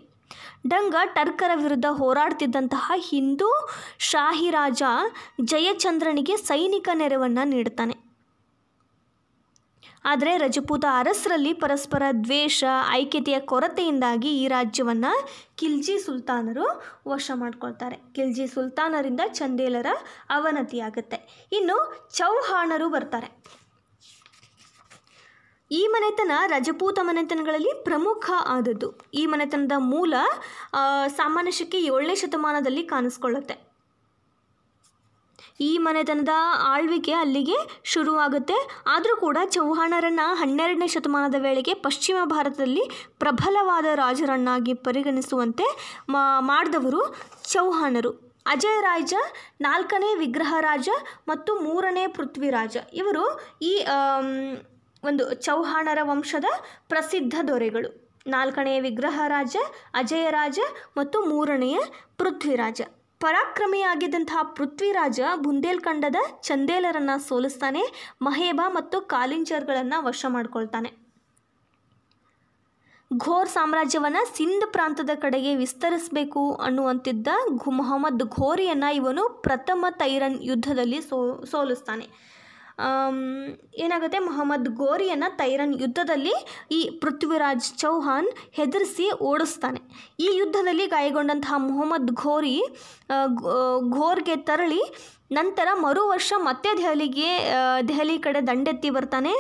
ಢಂಗ ಟರ್ಕರ ವಿರುದ್ಧ ಹೋರಾಡ್ತಿದ್ದಂತಹ ಹಿಂದೂ ಶಾಹಿ ರಾಜ ಜಯಚಂದ್ರನಿಗೆ ಸೈನಿಕ ನೆರವನ್ನು ನೀಡ್ತಾನೆ ಆದರೆ ರಜಪೂತ ಅರಸರಲ್ಲಿ ಪರಸ್ಪರ ದ್ವೇಷ ಐಕ್ಯತೆಯ ಕೊರತೆಯಿಂದಾಗಿ ಈ ರಾಜ್ಯವನ್ನು ಕಿಲ್ಜಿ ಸುಲ್ತಾನರು ವಶ ಮಾಡ್ಕೊಳ್ತಾರೆ ಖಿಲ್ಜಿ ಸುಲ್ತಾನರಿಂದ ಚಂದೇಲರ ಅವನತಿಯಾಗುತ್ತೆ ಇನ್ನು ಚೌಹಾಣರು ಬರ್ತಾರೆ ಈ ಮನೆತನ ರಜಪೂತ ಮನೆತನಗಳಲ್ಲಿ ಪ್ರಮುಖ ಆದದ್ದು ಈ ಮನೆತನದ ಮೂಲ ಸಾಮಾನ್ಯ ಶಕ್ತಿ ಏಳನೇ ಶತಮಾನದಲ್ಲಿ ಕಾಣಿಸ್ಕೊಳ್ಳುತ್ತೆ ಈ ಮನೆತನದ ಆಳ್ವಿಕೆ ಅಲ್ಲಿಗೆ ಶುರುವಾಗುತ್ತೆ ಆದರೂ ಕೂಡ ಚೌಹಾಣರನ್ನ ಹನ್ನೆರಡನೇ ಶತಮಾನದ ವೇಳೆಗೆ ಪಶ್ಚಿಮ ಭಾರತದಲ್ಲಿ ಪ್ರಬಲವಾದ ರಾಜರನ್ನಾಗಿ ಪರಿಗಣಿಸುವಂತೆ ಮಾಡಿದವರು ಚೌಹಾಣರು ಅಜಯರಾಜ ನಾಲ್ಕನೇ ವಿಗ್ರಹರಾಜ ಮತ್ತು ಮೂರನೇ ಪೃಥ್ವಿರಾಜ ಇವರು ಈ ಒಂದು ಚೌಹಾಣರ ವಂಶದ ಪ್ರಸಿದ್ಧ ದೊರೆಗಳು ನಾಲ್ಕನೆಯ ವಿಗ್ರಹರಾಜ ಅಜಯರಾಜ ಮತ್ತು ಮೂರನೆಯ ಪೃಥ್ವಿರಾಜ ಪರಾಕ್ರಮಿಯಾಗಿದ್ದಂತಹ ಪೃಥ್ವಿರಾಜ ಬುಂದೇಲ್ಖಂಡದ ಚಂದೇಲರನ್ನು ಸೋಲಿಸ್ತಾನೆ ಮಹೇಬಾ ಮತ್ತು ಕಾಲಿಂಜರ್ಗಳನ್ನು ವಶ ಮಾಡಿಕೊಳ್ತಾನೆ ಘೋರ್ ಸಾಮ್ರಾಜ್ಯವನ್ನು ಸಿಂಧ್ ಪ್ರಾಂತದ ಕಡೆಗೆ ವಿಸ್ತರಿಸಬೇಕು ಅನ್ನುವಂತಿದ್ದ ಮೊಹಮ್ಮದ್ ಘೋರಿಯನ್ನು ಇವನು ಪ್ರಥಮ ತೈರನ್ ಯುದ್ಧದಲ್ಲಿ ಸೋ ಸೋಲಿಸ್ತಾನೆ ಏನಾಗುತ್ತೆ ಮೊಹಮ್ಮದ್ ಗೋರಿಯನ್ನು ತೈರನ್ ಯುದ್ಧದಲ್ಲಿ ಈ ಪೃಥ್ವಿರಾಜ್ ಚೌಹಾನ್ ಹೆದರಿಸಿ ಓಡಿಸ್ತಾನೆ ಈ ಯುದ್ಧದಲ್ಲಿ ಗಾಯಗೊಂಡಂತಹ ಮೊಹಮ್ಮದ್ ಘೋರಿ ಘೋರ್ಗೆ ತೆರಳಿ ನಂತರ ಮರು ವರ್ಷ ಮತ್ತೆ ದೆಹಲಿಗೆ ದೆಹಲಿ ಕಡೆ ದಂಡೆತ್ತಿ ಬರ್ತಾನೆ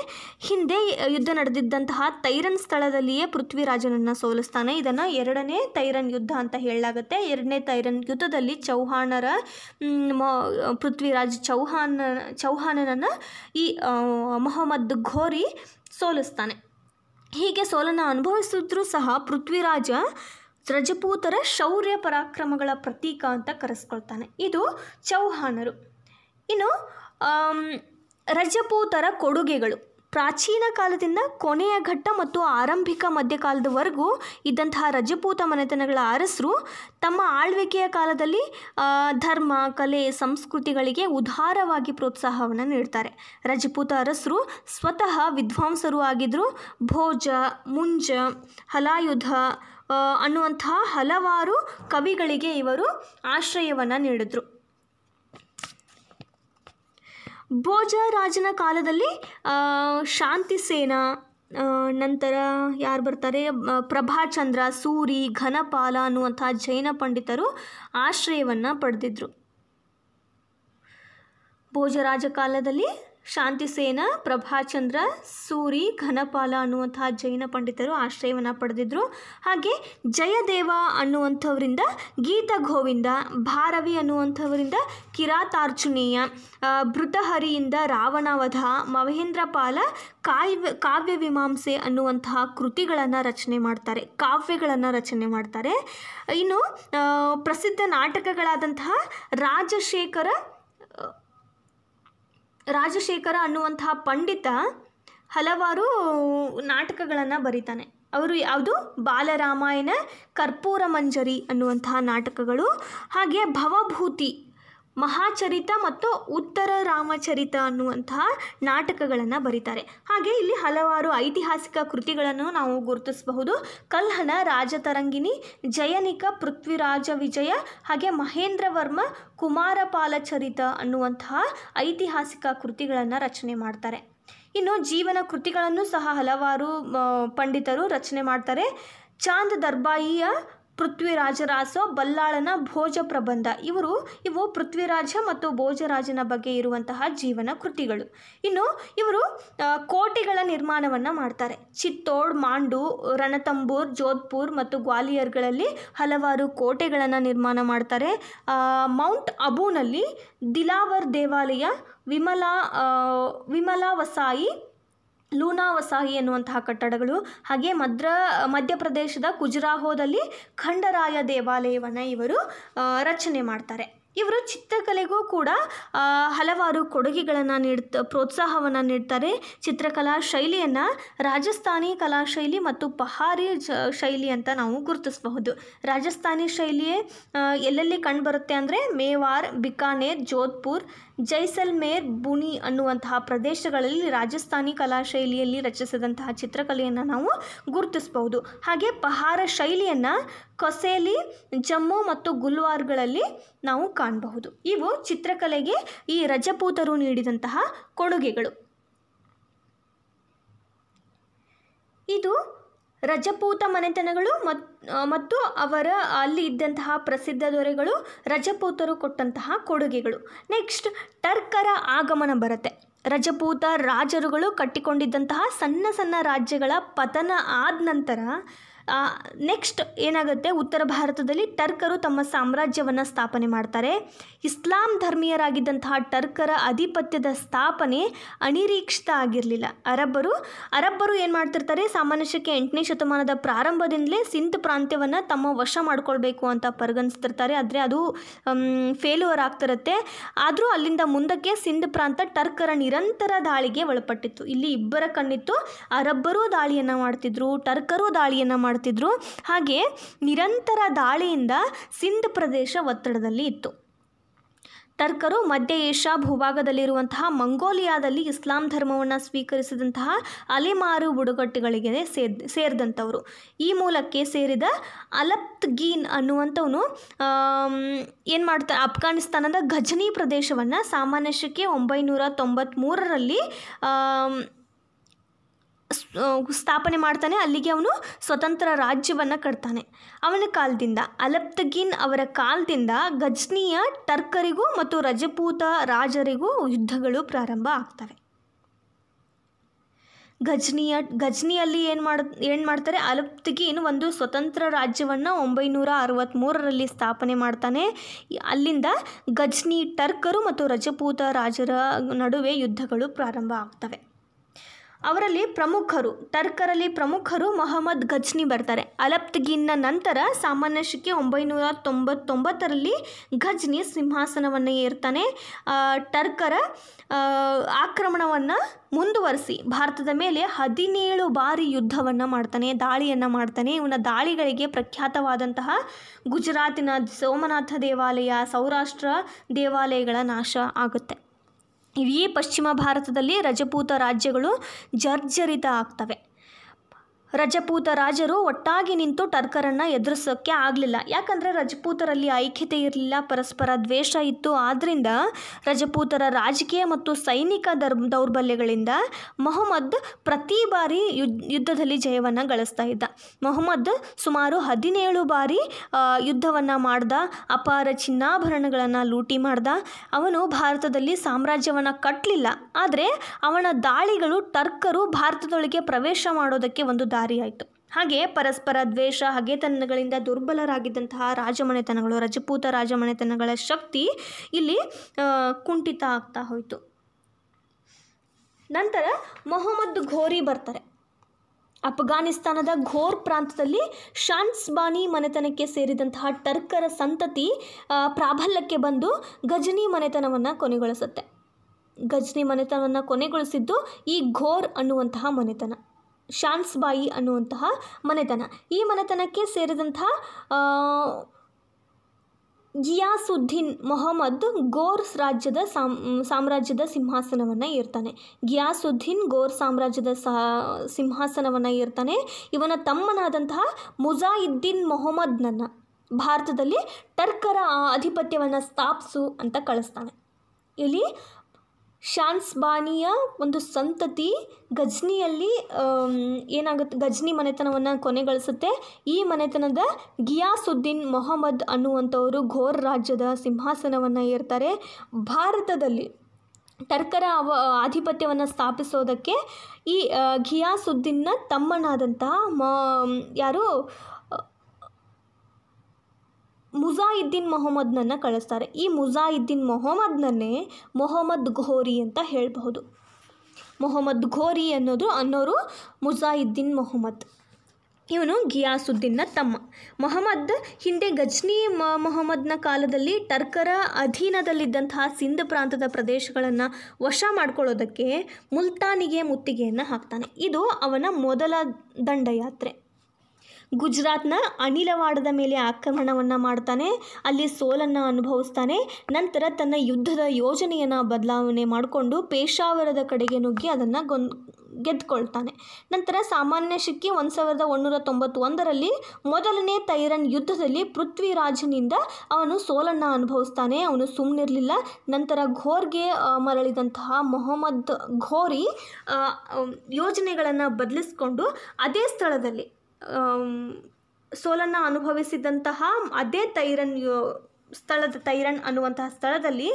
ಹಿಂದೆ ಯುದ್ಧ ನಡೆದಿದ್ದಂತಹ ತೈರನ್ ಸ್ಥಳದಲ್ಲಿಯೇ ಪೃಥ್ವಿರಾಜನನ್ನು ಸೋಲಿಸ್ತಾನೆ ಇದನ್ನು ಎರಡನೇ ತೈರನ್ ಯುದ್ಧ ಅಂತ ಹೇಳಲಾಗುತ್ತೆ ಎರಡನೇ ತೈರನ್ ಯುದ್ಧದಲ್ಲಿ ಚೌಹಾಣರ ಪೃಥ್ವಿರಾಜ್ ಚೌಹಾಣ ಚೌಹಾನನನ್ನು ಈ ಮೊಹಮ್ಮದ್ ಘೋರಿ ಸೋಲಿಸ್ತಾನೆ ಹೀಗೆ ಸೋಲನ್ನು ಅನುಭವಿಸಿದ್ರೂ ಸಹ ಪೃಥ್ವಿರಾಜ ರಜಪೂತರ ಶೌರ್ಯ ಪರಾಕ್ರಮಗಳ ಪ್ರತೀಕ ಅಂತ ಕರೆಸ್ಕೊಳ್ತಾನೆ ಇದು ಚೌಹಾಣರು ಇನ್ನು ರಜಪೂತರ ಕೊಡುಗೆಗಳು ಪ್ರಾಚೀನ ಕಾಲದಿಂದ ಕೊನೆಯ ಘಟ್ಟ ಮತ್ತು ಆರಂಭಿಕ ಮಧ್ಯಕಾಲದವರೆಗೂ ಇದ್ದಂತಹ ರಜಪೂತ ಮನೆತನಗಳ ಅರಸರು ತಮ್ಮ ಆಳ್ವಿಕೆಯ ಕಾಲದಲ್ಲಿ ಧರ್ಮ ಕಲೆ ಸಂಸ್ಕೃತಿಗಳಿಗೆ ಉದಾರವಾಗಿ ಪ್ರೋತ್ಸಾಹವನ್ನು ನೀಡ್ತಾರೆ ರಜಪೂತ ಅರಸರು ಸ್ವತಃ ವಿದ್ವಾಂಸರು ಆಗಿದ್ದರು ಭೋಜ ಮುಂಜ ಹಲಾಯುಧ ಅನ್ನುವಂತಹ ಹಲವಾರು ಕವಿಗಳಿಗೆ ಇವರು ಆಶ್ರಯವನ್ನು ನೀಡಿದ್ರು ಭೋಜರಾಜನ ಕಾಲದಲ್ಲಿ ಶಾಂತಿ ಸೇನಾ ನಂತರ ಯಾರು ಬರ್ತಾರೆ ಪ್ರಭಾಚಂದ್ರ ಸೂರಿ ಘನಪಾಲ ಅನ್ನುವಂಥ ಜೈನ ಪಂಡಿತರು ಆಶ್ರಯವನ್ನು ಪಡೆದಿದ್ರು ಭೋಜರಾಜ ಕಾಲದಲ್ಲಿ ಶಾಂತಿಸೇನ ಪ್ರಭಾಚಂದ್ರ ಸೂರಿ ಘನಪಾಲ ಅನ್ನುವಂತಹ ಜೈನ ಪಂಡಿತರು ಆಶ್ರಯವನ್ನು ಪಡೆದಿದ್ದರು ಹಾಗೆ ಜಯದೇವ ಅನ್ನುವಂಥವರಿಂದ ಗೀತ ಗೋವಿಂದ ಭಾರವಿ ಅನ್ನುವಂಥವರಿಂದ ಕಿರಾತಾರ್ಜುನೇಯ ಬೃತಹರಿಯಿಂದ ರಾವಣವಧ ಮಹೇಂದ್ರಪಾಲ ಕಾವ್ಯ ಕಾವ್ಯ ಮೀಮಾಂಸೆ ಅನ್ನುವಂತಹ ಕೃತಿಗಳನ್ನು ರಚನೆ ಮಾಡ್ತಾರೆ ಕಾವ್ಯಗಳನ್ನು ರಚನೆ ಮಾಡ್ತಾರೆ ಇನ್ನು ಪ್ರಸಿದ್ಧ ನಾಟಕಗಳಾದಂತಹ ರಾಜಶೇಖರ ರಾಜಶೇಖರ ಅನ್ನುವಂತಹ ಪಂಡಿತ ಹಲವಾರು ನಾಟಕಗಳನ್ನು ಬರೀತಾನೆ ಅವರು ಯಾವುದು ಬಾಲರಾಮಾಯಣ ಕರ್ಪೂರ ಮಂಜರಿ ಅನ್ನುವಂತಹ ನಾಟಕಗಳು ಹಾಗೆ ಭವಭೂತಿ ಮಹಾಚರಿತ ಮತ್ತು ಉತ್ತರ ರಾಮಚರಿತ ಅನ್ನುವಂತಹ ನಾಟಕಗಳನ್ನು ಬರೀತಾರೆ ಹಾಗೆ ಇಲ್ಲಿ ಹಲವಾರು ಐತಿಹಾಸಿಕ ಕೃತಿಗಳನ್ನು ನಾವು ಗುರುತಿಸಬಹುದು ಕಲ್ಹನ ರಾಜತರಂಗಿಣಿ ಜಯನಿಕ ಪೃಥ್ವಿರಾಜ ವಿಜಯ ಹಾಗೆ ಮಹೇಂದ್ರವರ್ಮ ಕುಮಾರಪಾಲಚರಿತ ಅನ್ನುವಂತಹ ಐತಿಹಾಸಿಕ ಕೃತಿಗಳನ್ನು ರಚನೆ ಮಾಡ್ತಾರೆ ಇನ್ನು ಜೀವನ ಕೃತಿಗಳನ್ನು ಸಹ ಹಲವಾರು ಪಂಡಿತರು ರಚನೆ ಮಾಡ್ತಾರೆ ಚಾಂದ್ ದರ್ಬಾಯಿಯ ಪೃಥ್ವಿರಾಜರಾಸೋ ಬಲ್ಲಾಳನ ಭೋಜ ಪ್ರಬಂಧ ಇವರು ಇವು ಪೃಥ್ವಿರಾಜ ಮತ್ತು ಭೋಜರಾಜನ ಬಗ್ಗೆ ಇರುವಂತಹ ಜೀವನ ಕೃತಿಗಳು ಇನ್ನು ಇವರು ಕೋಟೆಗಳ ನಿರ್ಮಾಣವನ್ನು ಮಾಡ್ತಾರೆ ಚಿತ್ತೋಡ್ ಮಾಂಡು ರಣತಂಬೂರ್ ಜೋಧ್ಪುರ್ ಮತ್ತು ಗ್ವಾಲಿಯರ್ಗಳಲ್ಲಿ ಹಲವಾರು ಕೋಟೆಗಳನ್ನು ನಿರ್ಮಾಣ ಮಾಡ್ತಾರೆ ಮೌಂಟ್ ಅಬೂನಲ್ಲಿ ದಿಲಾವರ್ ದೇವಾಲಯ ವಿಮಲಾ ವಿಮಲಾ ವಸಾಯಿ ಲೂನಾ ವಸಾಹಿ ಎನ್ನುವಂತಹ ಕಟ್ಟಡಗಳು ಹಾಗೆ ಮದ್ರ ಮಧ್ಯಪ್ರದೇಶದ ಖುಜುರಾಹೋದಲ್ಲಿ ಖಂಡರಾಯ ದೇವಾಲಯವನ್ನು ಇವರು ರಚನೆ ಮಾಡ್ತಾರೆ ಇವರು ಚಿತ್ರಕಲೆಗೂ ಕೂಡ ಹಲವಾರು ಕೊಡುಗೆಗಳನ್ನು ನೀಡ್ತ ಪ್ರೋತ್ಸಾಹವನ್ನು ನೀಡ್ತಾರೆ ಚಿತ್ರಕಲಾ ಶೈಲಿಯನ್ನು ರಾಜಸ್ಥಾನಿ ಕಲಾ ಶೈಲಿ ಮತ್ತು ಪಹಾರಿ ಶೈಲಿ ಅಂತ ನಾವು ಗುರುತಿಸಬಹುದು ರಾಜಸ್ಥಾನಿ ಶೈಲಿಯೇ ಎಲ್ಲೆಲ್ಲಿ ಕಂಡುಬರುತ್ತೆ ಅಂದರೆ ಮೇವಾರ್ ಬಿಕಾನೇರ್ ಜೋಧ್ಪುರ್ ಜೈಸಲ್ಮೇರ್ ಬುನಿ ಅನ್ನುವಂತಹ ಪ್ರದೇಶಗಳಲ್ಲಿ ರಾಜಸ್ಥಾನಿ ಕಲಾಶೈಲಿಯಲ್ಲಿ ರಚಿಸಿದಂತಹ ಚಿತ್ರಕಲೆಯನ್ನು ನಾವು ಗುರುತಿಸಬಹುದು ಹಾಗೆ ಪಹಾರ ಶೈಲಿಯನ್ನು ಕೊಸೇಲಿ ಜಮ್ಮು ಮತ್ತು ಗುಲ್ವಾರ್ಗಳಲ್ಲಿ ನಾವು ಕಾಣಬಹುದು ಇವು ಚಿತ್ರಕಲೆಗೆ ಈ ರಜಪೂತರು ನೀಡಿದಂತಹ ಕೊಡುಗೆಗಳು ಇದು ರಜಪೂತ ಮನೆತನಗಳು ಮತ್ತು ಅವರ ಅಲ್ಲಿ ಇದ್ದಂತಹ ಪ್ರಸಿದ್ಧ ದೊರೆಗಳು ರಜಪೂತರು ಕೊಟ್ಟಂತಹ ಕೊಡುಗೆಗಳು ನೆಕ್ಸ್ಟ್ ಟರ್ಕರ ಆಗಮನ ಬರುತ್ತೆ ರಜಪೂತ ರಾಜರುಗಳು ಕಟ್ಟಿಕೊಂಡಿದ್ದಂತಹ ಸಣ್ಣ ಸಣ್ಣ ರಾಜ್ಯಗಳ ಪತನ ಆದ ನಂತರ ನೆಕ್ಸ್ಟ್ ಏನಾಗುತ್ತೆ ಉತ್ತರ ಭಾರತದಲ್ಲಿ ಟರ್ಕರು ತಮ್ಮ ಸಾಮ್ರಾಜ್ಯವನ್ನು ಸ್ಥಾಪನೆ ಮಾಡ್ತಾರೆ ಇಸ್ಲಾಂ ಧರ್ಮೀಯರಾಗಿದ್ದಂತಹ ಟರ್ಕರ ಆಧಿಪತ್ಯದ ಸ್ಥಾಪನೆ ಅನಿರೀಕ್ಷಿತ ಆಗಿರಲಿಲ್ಲ ಅರಬ್ಬರು ಅರಬ್ಬರು ಏನು ಮಾಡ್ತಿರ್ತಾರೆ ಸಾಮಾನ್ಯಕ್ಕೆ ಎಂಟನೇ ಶತಮಾನದ ಪ್ರಾರಂಭದಿಂದಲೇ ಸಿಂಧ್ ಪ್ರಾಂತ್ಯವನ್ನು ತಮ್ಮ ವಶ ಮಾಡ್ಕೊಳ್ಬೇಕು ಅಂತ ಪರಿಗಣಿಸ್ತಿರ್ತಾರೆ ಆದರೆ ಅದು ಫೇಲ್ಯೂರ್ ಆಗ್ತಿರುತ್ತೆ ಆದರೂ ಅಲ್ಲಿಂದ ಮುಂದಕ್ಕೆ ಸಿಂಧ್ ಪ್ರಾಂತ ಟರ್ಕರ ನಿರಂತರ ದಾಳಿಗೆ ಒಳಪಟ್ಟಿತ್ತು ಇಲ್ಲಿ ಇಬ್ಬರ ಕಣ್ಣಿತ್ತು ಅರಬ್ಬರೂ ದಾಳಿಯನ್ನು ಮಾಡ್ತಿದ್ರು ಟರ್ಕರು ದಾಳಿಯನ್ನು ಮಾಡ್ತಿದ್ರು ಮಾಡ್ತಿದ್ರು ಹಾಗೆ ನಿರಂತರ ದಾಳಿಯಿಂದ ಸಿಂಧ್ ಪ್ರದೇಶ ಒತ್ತಡದಲ್ಲಿ ಇತ್ತು ತರ್ಕರು ಮಧ್ಯ ಏಷ್ಯಾ ಭೂಭಾಗದಲ್ಲಿರುವಂತಹ ಮಂಗೋಲಿಯಾದಲ್ಲಿ ಇಸ್ಲಾಂ ಧರ್ಮವನ್ನು ಸ್ವೀಕರಿಸಿದಂತಹ ಅಲೆಮಾರು ಬುಡುಗಟ್ಟುಗಳಿಗೆ ಸೇರ್ ಸೇರಿದಂಥವರು ಈ ಮೂಲಕ್ಕೆ ಸೇರಿದ ಅಲಪ್ತ್ ಗೀನ್ ಅನ್ನುವಂಥವನು ಏನು ಮಾಡ್ತಾರೆ ಅಫ್ಘಾನಿಸ್ತಾನದ ಘಜನಿ ಪ್ರದೇಶವನ್ನು ಸಾಮಾನ್ಯಕ್ಕೆ ಒಂಬೈನೂರ ತೊಂಬತ್ತ್ಮೂರರಲ್ಲಿ ಸ್ಥಾಪನೆ ಮಾಡ್ತಾನೆ ಅಲ್ಲಿಗೆ ಅವನು ಸ್ವತಂತ್ರ ರಾಜ್ಯವನ್ನು ಕಟ್ತಾನೆ ಅವನ ಕಾಲದಿಂದ ಅಲಪ್ತಗಿನ್ ಅವರ ಕಾಲದಿಂದ ಗಜ್ನಿಯ ಟರ್ಕರಿಗೂ ಮತ್ತು ರಜಪೂತ ರಾಜರಿಗೂ ಯುದ್ಧಗಳು ಪ್ರಾರಂಭ ಆಗ್ತವೆ ಗಜ್ನಿಯ ಗಜ್ನಿಯಲ್ಲಿ ಏನು ಮಾಡ ಏನು ಮಾಡ್ತಾರೆ ಅಲಪ್ತಗಿನ್ ಒಂದು ಸ್ವತಂತ್ರ ರಾಜ್ಯವನ್ನು ಒಂಬೈನೂರ ಅರವತ್ತ್ಮೂರರಲ್ಲಿ ಸ್ಥಾಪನೆ ಮಾಡ್ತಾನೆ ಅಲ್ಲಿಂದ ಗಜ್ನಿ ಟರ್ಕರು ಮತ್ತು ರಜಪೂತ ರಾಜರ ನಡುವೆ ಯುದ್ಧಗಳು ಪ್ರಾರಂಭ ಆಗ್ತವೆ ಅವರಲ್ಲಿ ಪ್ರಮುಖರು ಟರ್ಕರಲ್ಲಿ ಪ್ರಮುಖರು ಮೊಹಮ್ಮದ್ ಘಜ್ನಿ ಬರ್ತಾರೆ ಅಲಪ್ತ್ಗಿನ್ನ ನಂತರ ಸಾಮಾನ್ಯ ಶಕೆ ಒಂಬೈನೂರ ತೊಂಬತ್ತೊಂಬತ್ತರಲ್ಲಿ ಘಜ್ನಿ ಸಿಂಹಾಸನವನ್ನು ಏರ್ತಾನೆ ಟರ್ಕರ ಆಕ್ರಮಣವನ್ನು ಮುಂದುವರಿಸಿ ಭಾರತದ ಮೇಲೆ ಹದಿನೇಳು ಬಾರಿ ಯುದ್ಧವನ್ನು ಮಾಡ್ತಾನೆ ದಾಳಿಯನ್ನು ಮಾಡ್ತಾನೆ ಇವನ ದಾಳಿಗಳಿಗೆ ಪ್ರಖ್ಯಾತವಾದಂತಹ ಗುಜರಾತಿನ ಸೋಮನಾಥ ದೇವಾಲಯ ಸೌರಾಷ್ಟ್ರ ದೇವಾಲಯಗಳ ನಾಶ ಆಗುತ್ತೆ ಇಡೀ ಪಶ್ಚಿಮ ಭಾರತದಲ್ಲಿ ರಜಪೂತ ರಾಜ್ಯಗಳು ಜರ್ಜರಿತ ಆಗ್ತವೆ ರಜಪೂತ ರಾಜರು ಒಟ್ಟಾಗಿ ನಿಂತು ಟರ್ಕರನ್ನು ಎದುರಿಸೋಕ್ಕೆ ಆಗಲಿಲ್ಲ ಯಾಕಂದರೆ ರಜಪೂತರಲ್ಲಿ ಐಕ್ಯತೆ ಇರಲಿಲ್ಲ ಪರಸ್ಪರ ದ್ವೇಷ ಇತ್ತು ಆದ್ದರಿಂದ ರಜಪೂತರ ರಾಜಕೀಯ ಮತ್ತು ಸೈನಿಕ ದರ್ ದೌರ್ಬಲ್ಯಗಳಿಂದ ಮೊಹಮ್ಮದ್ ಪ್ರತಿ ಬಾರಿ ಯುದ್ಧದಲ್ಲಿ ಜಯವನ್ನು ಗಳಿಸ್ತಾ ಇದ್ದ ಮೊಹಮ್ಮದ್ ಸುಮಾರು ಹದಿನೇಳು ಬಾರಿ ಯುದ್ಧವನ್ನು ಮಾಡ್ದ ಅಪಾರ ಚಿನ್ನಾಭರಣಗಳನ್ನು ಲೂಟಿ ಮಾಡ್ದ ಅವನು ಭಾರತದಲ್ಲಿ ಸಾಮ್ರಾಜ್ಯವನ್ನು ಕಟ್ಟಲಿಲ್ಲ ಆದರೆ ಅವನ ದಾಳಿಗಳು ಟರ್ಕರು ಭಾರತದೊಳಗೆ ಪ್ರವೇಶ ಮಾಡೋದಕ್ಕೆ ಒಂದು ದಾರಿ ಹಾಗೆ ಪರಸ್ಪರ ದ್ವೇಷ ಹಗೆತನಗಳಿಂದ ದುರ್ಬಲರಾಗಿದ್ದಂತಹ ರಾಜಮನೆತನಗಳು ರಜಪೂತ ರಾಜಮನೆತನಗಳ ಶಕ್ತಿ ಇಲ್ಲಿ ಕುಂಠಿತ ಆಗ್ತಾ ಹೋಯಿತು ನಂತರ ಮೊಹಮ್ಮದ್ ಘೋರಿ ಬರ್ತಾರೆ ಅಫ್ಘಾನಿಸ್ತಾನದ ಘೋರ್ ಪ್ರಾಂತದಲ್ಲಿ ಶಾನ್ಸ್ಬಾನಿ ಮನೆತನಕ್ಕೆ ಸೇರಿದಂತಹ ಟರ್ಕರ ಸಂತತಿ ಪ್ರಾಬಲ್ಯಕ್ಕೆ ಬಂದು ಗಜನಿ ಮನೆತನವನ್ನು ಕೊನೆಗೊಳಿಸುತ್ತೆ ಗಜನಿ ಮನೆತನವನ್ನು ಕೊನೆಗೊಳಿಸಿದ್ದು ಈ ಘೋರ್ ಅನ್ನುವಂತಹ ಮನೆತನ ಶಾನ್ಸ್ಬಾಯಿ ಅನ್ನುವಂತಹ ಮನೆತನ ಈ ಮನೆತನಕ್ಕೆ ಸೇರಿದಂತಹ ಗಿಯಾಸುದ್ದೀನ್ ಮೊಹಮ್ಮದ್ ಗೋರ್ಸ್ ರಾಜ್ಯದ ಸಾಮ್ ಸಾಮ್ರಾಜ್ಯದ ಸಿಂಹಾಸನವನ್ನು ಏರ್ತಾನೆ ಗಿಯಾಸುದ್ದೀನ್ ಗೋರ್ ಸಾಮ್ರಾಜ್ಯದ ಸಾ ಸಿಂಹಾಸನವನ್ನು ಏರ್ತಾನೆ ಇವನ ತಮ್ಮನಾದಂತಹ ಮುಜಾಯಿದ್ದೀನ್ ಮೊಹಮ್ಮದ್ನನ್ನು ಭಾರತದಲ್ಲಿ ಟರ್ಕರ ಆಧಿಪತ್ಯವನ್ನು ಸ್ಥಾಪಿಸು ಅಂತ ಕಳಿಸ್ತಾನೆ ಇಲ್ಲಿ ಶಾನ್ಸ್ ಬಾನಿಯ ಒಂದು ಸಂತತಿ ಗಜ್ನಿಯಲ್ಲಿ ಏನಾಗುತ್ತೆ ಗಜ್ನಿ ಮನೆತನವನ್ನು ಕೊನೆಗಳಿಸುತ್ತೆ ಈ ಮನೆತನದ ಗಿಯಾಸುದ್ದೀನ್ ಮೊಹಮ್ಮದ್ ಅನ್ನುವಂಥವರು ಘೋರ್ ರಾಜ್ಯದ ಸಿಂಹಾಸನವನ್ನು ಏರ್ತಾರೆ ಭಾರತದಲ್ಲಿ ಟರ್ಕರ ಅವ ಆಧಿಪತ್ಯವನ್ನು ಸ್ಥಾಪಿಸೋದಕ್ಕೆ ಈ ಘಿಯಾಸುದ್ದೀನ್ನ ತಮ್ಮನಾದಂತಹ ಮ ಯಾರು ಮುಜಾಹಿದ್ದೀನ್ ಮೊಹಮ್ಮದ್ನನ್ನು ಕಳಿಸ್ತಾರೆ ಈ ಮುಜಾಹಿದ್ದೀನ್ ಮೊಹಮ್ಮದ್ನನ್ನೇ ಮೊಹಮ್ಮದ್ ಘೋರಿ ಅಂತ ಹೇಳಬಹುದು ಮೊಹಮ್ಮದ್ ಘೋರಿ ಅನ್ನೋದು ಅನ್ನೋರು ಮುಜಾಹಿದ್ದೀನ್ ಮೊಹಮ್ಮದ್ ಇವನು ಗಿಯಾಸುದ್ದೀನ್ನ ತಮ್ಮ ಮೊಹಮ್ಮದ್ ಹಿಂದೆ ಗಜ್ನಿ ಮೊಹಮ್ಮದ್ನ ಕಾಲದಲ್ಲಿ ಟರ್ಕರ ಅಧೀನದಲ್ಲಿದ್ದಂತಹ ಸಿಂಧ್ ಪ್ರಾಂತದ ಪ್ರದೇಶಗಳನ್ನು ವಶ ಮಾಡ್ಕೊಳ್ಳೋದಕ್ಕೆ ಮುಲ್ತಾನಿಗೆ ಮುತ್ತಿಗೆಯನ್ನು ಹಾಕ್ತಾನೆ ಇದು ಅವನ ಮೊದಲ ದಂಡಯಾತ್ರೆ ಗುಜರಾತ್ನ ಅನಿಲವಾಡದ ಮೇಲೆ ಆಕ್ರಮಣವನ್ನು ಮಾಡ್ತಾನೆ ಅಲ್ಲಿ ಸೋಲನ್ನು ಅನುಭವಿಸ್ತಾನೆ ನಂತರ ತನ್ನ ಯುದ್ಧದ ಯೋಜನೆಯನ್ನು ಬದಲಾವಣೆ ಮಾಡಿಕೊಂಡು ಪೇಶಾವರದ ಕಡೆಗೆ ನುಗ್ಗಿ ಅದನ್ನು ಗೊಂದ್ ಗೆದ್ದುಕೊಳ್ತಾನೆ ನಂತರ ಸಾಮಾನ್ಯ ಶಿಕ್ಕಿ ಒಂದು ಸಾವಿರದ ಒಂಬೈನೂರ ತೊಂಬತ್ತೊಂದರಲ್ಲಿ ಮೊದಲನೇ ತೈರನ್ ಯುದ್ಧದಲ್ಲಿ ಪೃಥ್ವಿರಾಜನಿಂದ ಅವನು ಸೋಲನ್ನು ಅನುಭವಿಸ್ತಾನೆ ಅವನು ಸುಮ್ಮನಿರಲಿಲ್ಲ ನಂತರ ಘೋರ್ಗೆ ಮರಳಿದಂತಹ ಮೊಹಮ್ಮದ್ ಘೋರಿ ಯೋಜನೆಗಳನ್ನು ಬದಲಿಸ್ಕೊಂಡು ಅದೇ ಸ್ಥಳದಲ್ಲಿ ಸೋಲನ್ನು ಅನುಭವಿಸಿದಂತಹ ಅದೇ ತೈರನ್ ಸ್ಥಳದ ತೈರನ್ ಅನ್ನುವಂತಹ ಸ್ಥಳದಲ್ಲಿ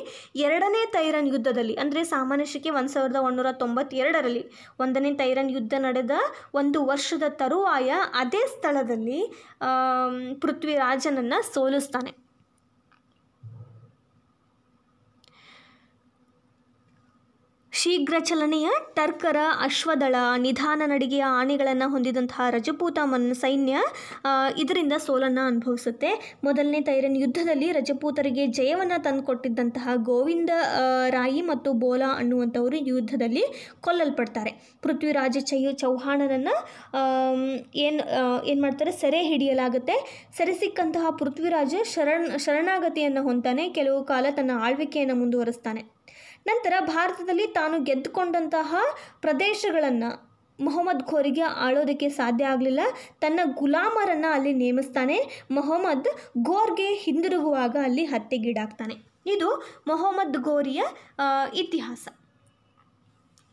ಎರಡನೇ ತೈರನ್ ಯುದ್ಧದಲ್ಲಿ ಅಂದರೆ ಸಾಮಾನ್ಯ ಶಕೆ ಒಂದು ಸಾವಿರದ ಒನ್ನೂರ ತೊಂಬತ್ತೆರಡರಲ್ಲಿ ಒಂದನೇ ತೈರನ್ ಯುದ್ಧ ನಡೆದ ಒಂದು ವರ್ಷದ ತರುವಾಯ ಅದೇ ಸ್ಥಳದಲ್ಲಿ ಪೃಥ್ವಿರಾಜನನ್ನು ಸೋಲಿಸ್ತಾನೆ ಶೀಘ್ರ ಚಲನೆಯ ಟರ್ಕರ ಅಶ್ವದಳ ನಿಧಾನ ನಡಿಗೆಯ ಆನೆಗಳನ್ನು ಹೊಂದಿದಂತಹ ರಜಪೂತ ಮನ್ ಸೈನ್ಯ ಇದರಿಂದ ಸೋಲನ್ನು ಅನುಭವಿಸುತ್ತೆ ಮೊದಲನೇ ತೈರನ್ ಯುದ್ಧದಲ್ಲಿ ರಜಪೂತರಿಗೆ ಜಯವನ್ನು ತಂದುಕೊಟ್ಟಿದ್ದಂತಹ ಗೋವಿಂದ ರಾಯಿ ಮತ್ತು ಬೋಲಾ ಅನ್ನುವಂಥವರು ಯುದ್ಧದಲ್ಲಿ ಕೊಲ್ಲಲ್ಪಡ್ತಾರೆ ಪೃಥ್ವಿರಾಜ ಚಯ್ಯ ಚೌಹಾಣರನ್ನು ಏನು ಏನು ಮಾಡ್ತಾರೆ ಸೆರೆ ಹಿಡಿಯಲಾಗುತ್ತೆ ಸೆರೆ ಸಿಕ್ಕಂತಹ ಪೃಥ್ವಿರಾಜ ಶರಣ್ ಶರಣಾಗತಿಯನ್ನು ಹೊಂದ್ತಾನೆ ಕೆಲವು ಕಾಲ ತನ್ನ ಆಳ್ವಿಕೆಯನ್ನು ಮುಂದುವರಿಸ್ತಾನೆ ನಂತರ ಭಾರತದಲ್ಲಿ ತಾನು ಗೆದ್ದುಕೊಂಡಂತಹ ಪ್ರದೇಶಗಳನ್ನು ಮೊಹಮ್ಮದ್ ಘೋರಿಗೆ ಆಳೋದಕ್ಕೆ ಸಾಧ್ಯ ಆಗಲಿಲ್ಲ ತನ್ನ ಗುಲಾಮರನ್ನು ಅಲ್ಲಿ ನೇಮಿಸ್ತಾನೆ ಮೊಹಮ್ಮದ್ ಘೋರ್ಗೆ ಹಿಂದಿರುಗುವಾಗ ಅಲ್ಲಿ ಹತ್ಯೆಗೀಡಾಗ್ತಾನೆ ಇದು ಮೊಹಮ್ಮದ್ ಘೋರಿಯ ಇತಿಹಾಸ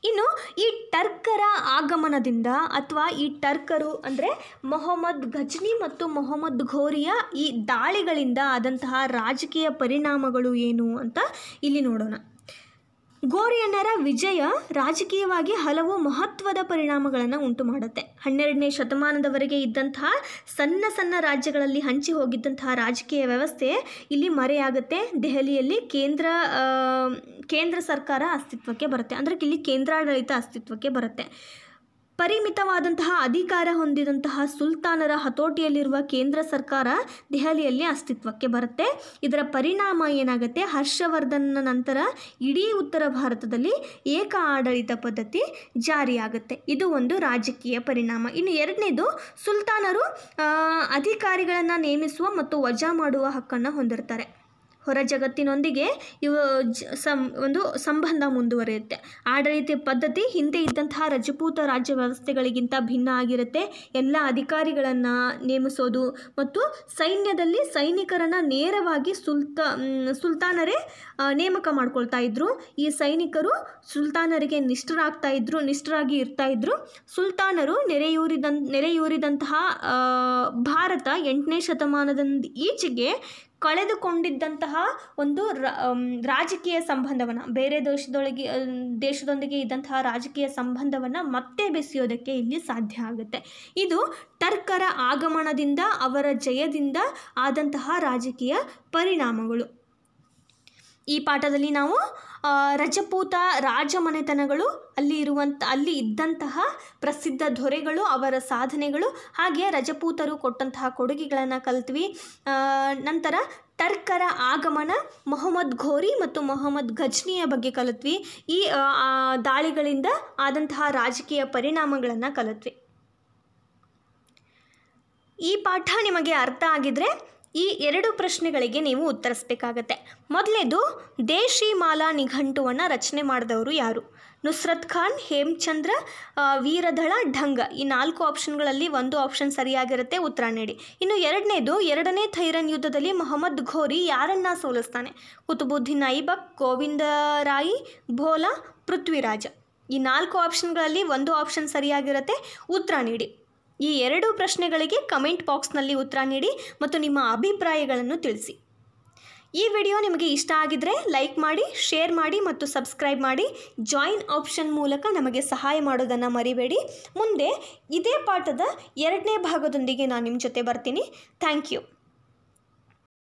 ಇನ್ನು ಈ ಟರ್ಕರ ಆಗಮನದಿಂದ ಅಥವಾ ಈ ಟರ್ಕರು ಅಂದರೆ ಮೊಹಮ್ಮದ್ ಘಜ್ನಿ ಮತ್ತು ಮೊಹಮ್ಮದ್ ಘೋರಿಯ ಈ ದಾಳಿಗಳಿಂದ ಆದಂತಹ ರಾಜಕೀಯ ಪರಿಣಾಮಗಳು ಏನು ಅಂತ ಇಲ್ಲಿ ನೋಡೋಣ ಗೋರಿಯನ್ನರ ವಿಜಯ ರಾಜಕೀಯವಾಗಿ ಹಲವು ಮಹತ್ವದ ಪರಿಣಾಮಗಳನ್ನು ಉಂಟು ಮಾಡುತ್ತೆ ಹನ್ನೆರಡನೇ ಶತಮಾನದವರೆಗೆ ಇದ್ದಂತಹ ಸಣ್ಣ ಸಣ್ಣ ರಾಜ್ಯಗಳಲ್ಲಿ ಹಂಚಿ ಹೋಗಿದ್ದಂತಹ ರಾಜಕೀಯ ವ್ಯವಸ್ಥೆ ಇಲ್ಲಿ ಮರೆಯಾಗುತ್ತೆ ದೆಹಲಿಯಲ್ಲಿ ಕೇಂದ್ರ ಕೇಂದ್ರ ಸರ್ಕಾರ ಅಸ್ತಿತ್ವಕ್ಕೆ ಬರುತ್ತೆ ಅಂದರೆ ಇಲ್ಲಿ ಕೇಂದ್ರಾಡಳಿತ ಅಸ್ತಿತ್ವಕ್ಕೆ ಬರುತ್ತೆ ಪರಿಮಿತವಾದಂತಹ ಅಧಿಕಾರ ಹೊಂದಿದಂತಹ ಸುಲ್ತಾನರ ಹತೋಟಿಯಲ್ಲಿರುವ ಕೇಂದ್ರ ಸರ್ಕಾರ ದೆಹಲಿಯಲ್ಲಿ ಅಸ್ತಿತ್ವಕ್ಕೆ ಬರುತ್ತೆ ಇದರ ಪರಿಣಾಮ ಏನಾಗುತ್ತೆ ಹರ್ಷವರ್ಧನ್ನ ನಂತರ ಇಡೀ ಉತ್ತರ ಭಾರತದಲ್ಲಿ ಏಕ ಆಡಳಿತ ಪದ್ಧತಿ ಜಾರಿಯಾಗುತ್ತೆ ಇದು ಒಂದು ರಾಜಕೀಯ ಪರಿಣಾಮ ಇನ್ನು ಎರಡನೇದು ಸುಲ್ತಾನರು ಅಧಿಕಾರಿಗಳನ್ನು ನೇಮಿಸುವ ಮತ್ತು ವಜಾ ಮಾಡುವ ಹಕ್ಕನ್ನು ಹೊಂದಿರ್ತಾರೆ ಹೊರ ಜಗತ್ತಿನೊಂದಿಗೆ ಇವು ಸಂ ಒಂದು ಸಂಬಂಧ ಮುಂದುವರಿಯುತ್ತೆ ಆಡಳಿತ ಪದ್ಧತಿ ಹಿಂದೆ ಇದ್ದಂತಹ ರಜಪೂತ ರಾಜ್ಯ ವ್ಯವಸ್ಥೆಗಳಿಗಿಂತ ಭಿನ್ನ ಆಗಿರುತ್ತೆ ಎಲ್ಲ ಅಧಿಕಾರಿಗಳನ್ನು ನೇಮಿಸೋದು ಮತ್ತು ಸೈನ್ಯದಲ್ಲಿ ಸೈನಿಕರನ್ನು ನೇರವಾಗಿ ಸುಲ್ತಾ ಸುಲ್ತಾನರೇ ನೇಮಕ ಮಾಡ್ಕೊಳ್ತಾ ಇದ್ದರು ಈ ಸೈನಿಕರು ಸುಲ್ತಾನರಿಗೆ ನಿಷ್ಠರಾಗ್ತಾ ಇದ್ದರು ನಿಷ್ಠರಾಗಿ ಇರ್ತಾ ಇದ್ದರು ಸುಲ್ತಾನರು ನೆರೆಯೂರಿದ ನೆರೆಯೂರಿದಂತಹ ಭಾರತ ಎಂಟನೇ ಶತಮಾನದ ಈಚೆಗೆ ಕಳೆದುಕೊಂಡಿದ್ದಂತಹ ಒಂದು ರಾಜಕೀಯ ಸಂಬಂಧವನ್ನು ಬೇರೆ ದೇಶದೊಳಗೆ ದೇಶದೊಂದಿಗೆ ಇದ್ದಂತಹ ರಾಜಕೀಯ ಸಂಬಂಧವನ್ನು ಮತ್ತೆ ಬೆಸೆಯೋದಕ್ಕೆ ಇಲ್ಲಿ ಸಾಧ್ಯ ಆಗುತ್ತೆ ಇದು ಟರ್ಕರ ಆಗಮನದಿಂದ ಅವರ ಜಯದಿಂದ ಆದಂತಹ ರಾಜಕೀಯ ಪರಿಣಾಮಗಳು ಈ ಪಾಠದಲ್ಲಿ ನಾವು ರಜಪೂತ ರಾಜಮನೆತನಗಳು ಅಲ್ಲಿ ಇರುವಂಥ ಅಲ್ಲಿ ಇದ್ದಂತಹ ಪ್ರಸಿದ್ಧ ದೊರೆಗಳು ಅವರ ಸಾಧನೆಗಳು ಹಾಗೆ ರಜಪೂತರು ಕೊಟ್ಟಂತಹ ಕೊಡುಗೆಗಳನ್ನು ಕಲ್ತ್ವಿ ನಂತರ ಟರ್ಕರ ಆಗಮನ ಮೊಹಮ್ಮದ್ ಘೋರಿ ಮತ್ತು ಮೊಹಮ್ಮದ್ ಘಜ್ನಿಯ ಬಗ್ಗೆ ಕಲಿತ್ವಿ ಈ ದಾಳಿಗಳಿಂದ ಆದಂತಹ ರಾಜಕೀಯ ಪರಿಣಾಮಗಳನ್ನು ಕಲಿತ್ವಿ ಈ ಪಾಠ ನಿಮಗೆ ಅರ್ಥ ಆಗಿದ್ರೆ ಈ ಎರಡು ಪ್ರಶ್ನೆಗಳಿಗೆ ನೀವು ಉತ್ತರಿಸಬೇಕಾಗತ್ತೆ ಮೊದಲನೇದು ದೇಶಿ ಮಾಲಾ ನಿಘಂಟುವನ್ನು ರಚನೆ ಮಾಡಿದವರು ಯಾರು ನುಸ್ರತ್ ಖಾನ್ ಹೇಮಚಂದ್ರ ವೀರಧಳ ಢಂಗ ಈ ನಾಲ್ಕು ಆಪ್ಷನ್ಗಳಲ್ಲಿ ಒಂದು ಆಪ್ಷನ್ ಸರಿಯಾಗಿರುತ್ತೆ ಉತ್ತರ ನೀಡಿ ಇನ್ನು ಎರಡನೇದು ಎರಡನೇ ಥೈರನ್ ಯುದ್ಧದಲ್ಲಿ ಮೊಹಮ್ಮದ್ ಘೋರಿ ಯಾರನ್ನ ಸೋಲಿಸ್ತಾನೆ ಕುತುಬುದ್ದೀನ್ ಐಬಕ್ ಗೋವಿಂದರಾಯಿ ಭೋಲಾ ಪೃಥ್ವಿರಾಜ ಈ ನಾಲ್ಕು ಆಪ್ಷನ್ಗಳಲ್ಲಿ ಒಂದು ಆಪ್ಷನ್ ಸರಿಯಾಗಿರುತ್ತೆ ಉತ್ತರ ನೀಡಿ ಈ ಎರಡೂ ಪ್ರಶ್ನೆಗಳಿಗೆ ಕಮೆಂಟ್ ಬಾಕ್ಸ್ನಲ್ಲಿ ಉತ್ತರ ನೀಡಿ ಮತ್ತು ನಿಮ್ಮ ಅಭಿಪ್ರಾಯಗಳನ್ನು ತಿಳಿಸಿ ಈ ವಿಡಿಯೋ ನಿಮಗೆ ಇಷ್ಟ ಆಗಿದ್ರೆ ಲೈಕ್ ಮಾಡಿ ಶೇರ್ ಮಾಡಿ ಮತ್ತು ಸಬ್ಸ್ಕ್ರೈಬ್ ಮಾಡಿ ಜಾಯಿನ್ ಆಪ್ಷನ್ ಮೂಲಕ ನಮಗೆ ಸಹಾಯ ಮಾಡೋದನ್ನು ಮರಿಬೇಡಿ ಮುಂದೆ ಇದೇ ಪಾಠದ ಎರಡನೇ ಭಾಗದೊಂದಿಗೆ ನಾನು ನಿಮ್ಮ ಜೊತೆ ಬರ್ತೀನಿ ಥ್ಯಾಂಕ್ ಯು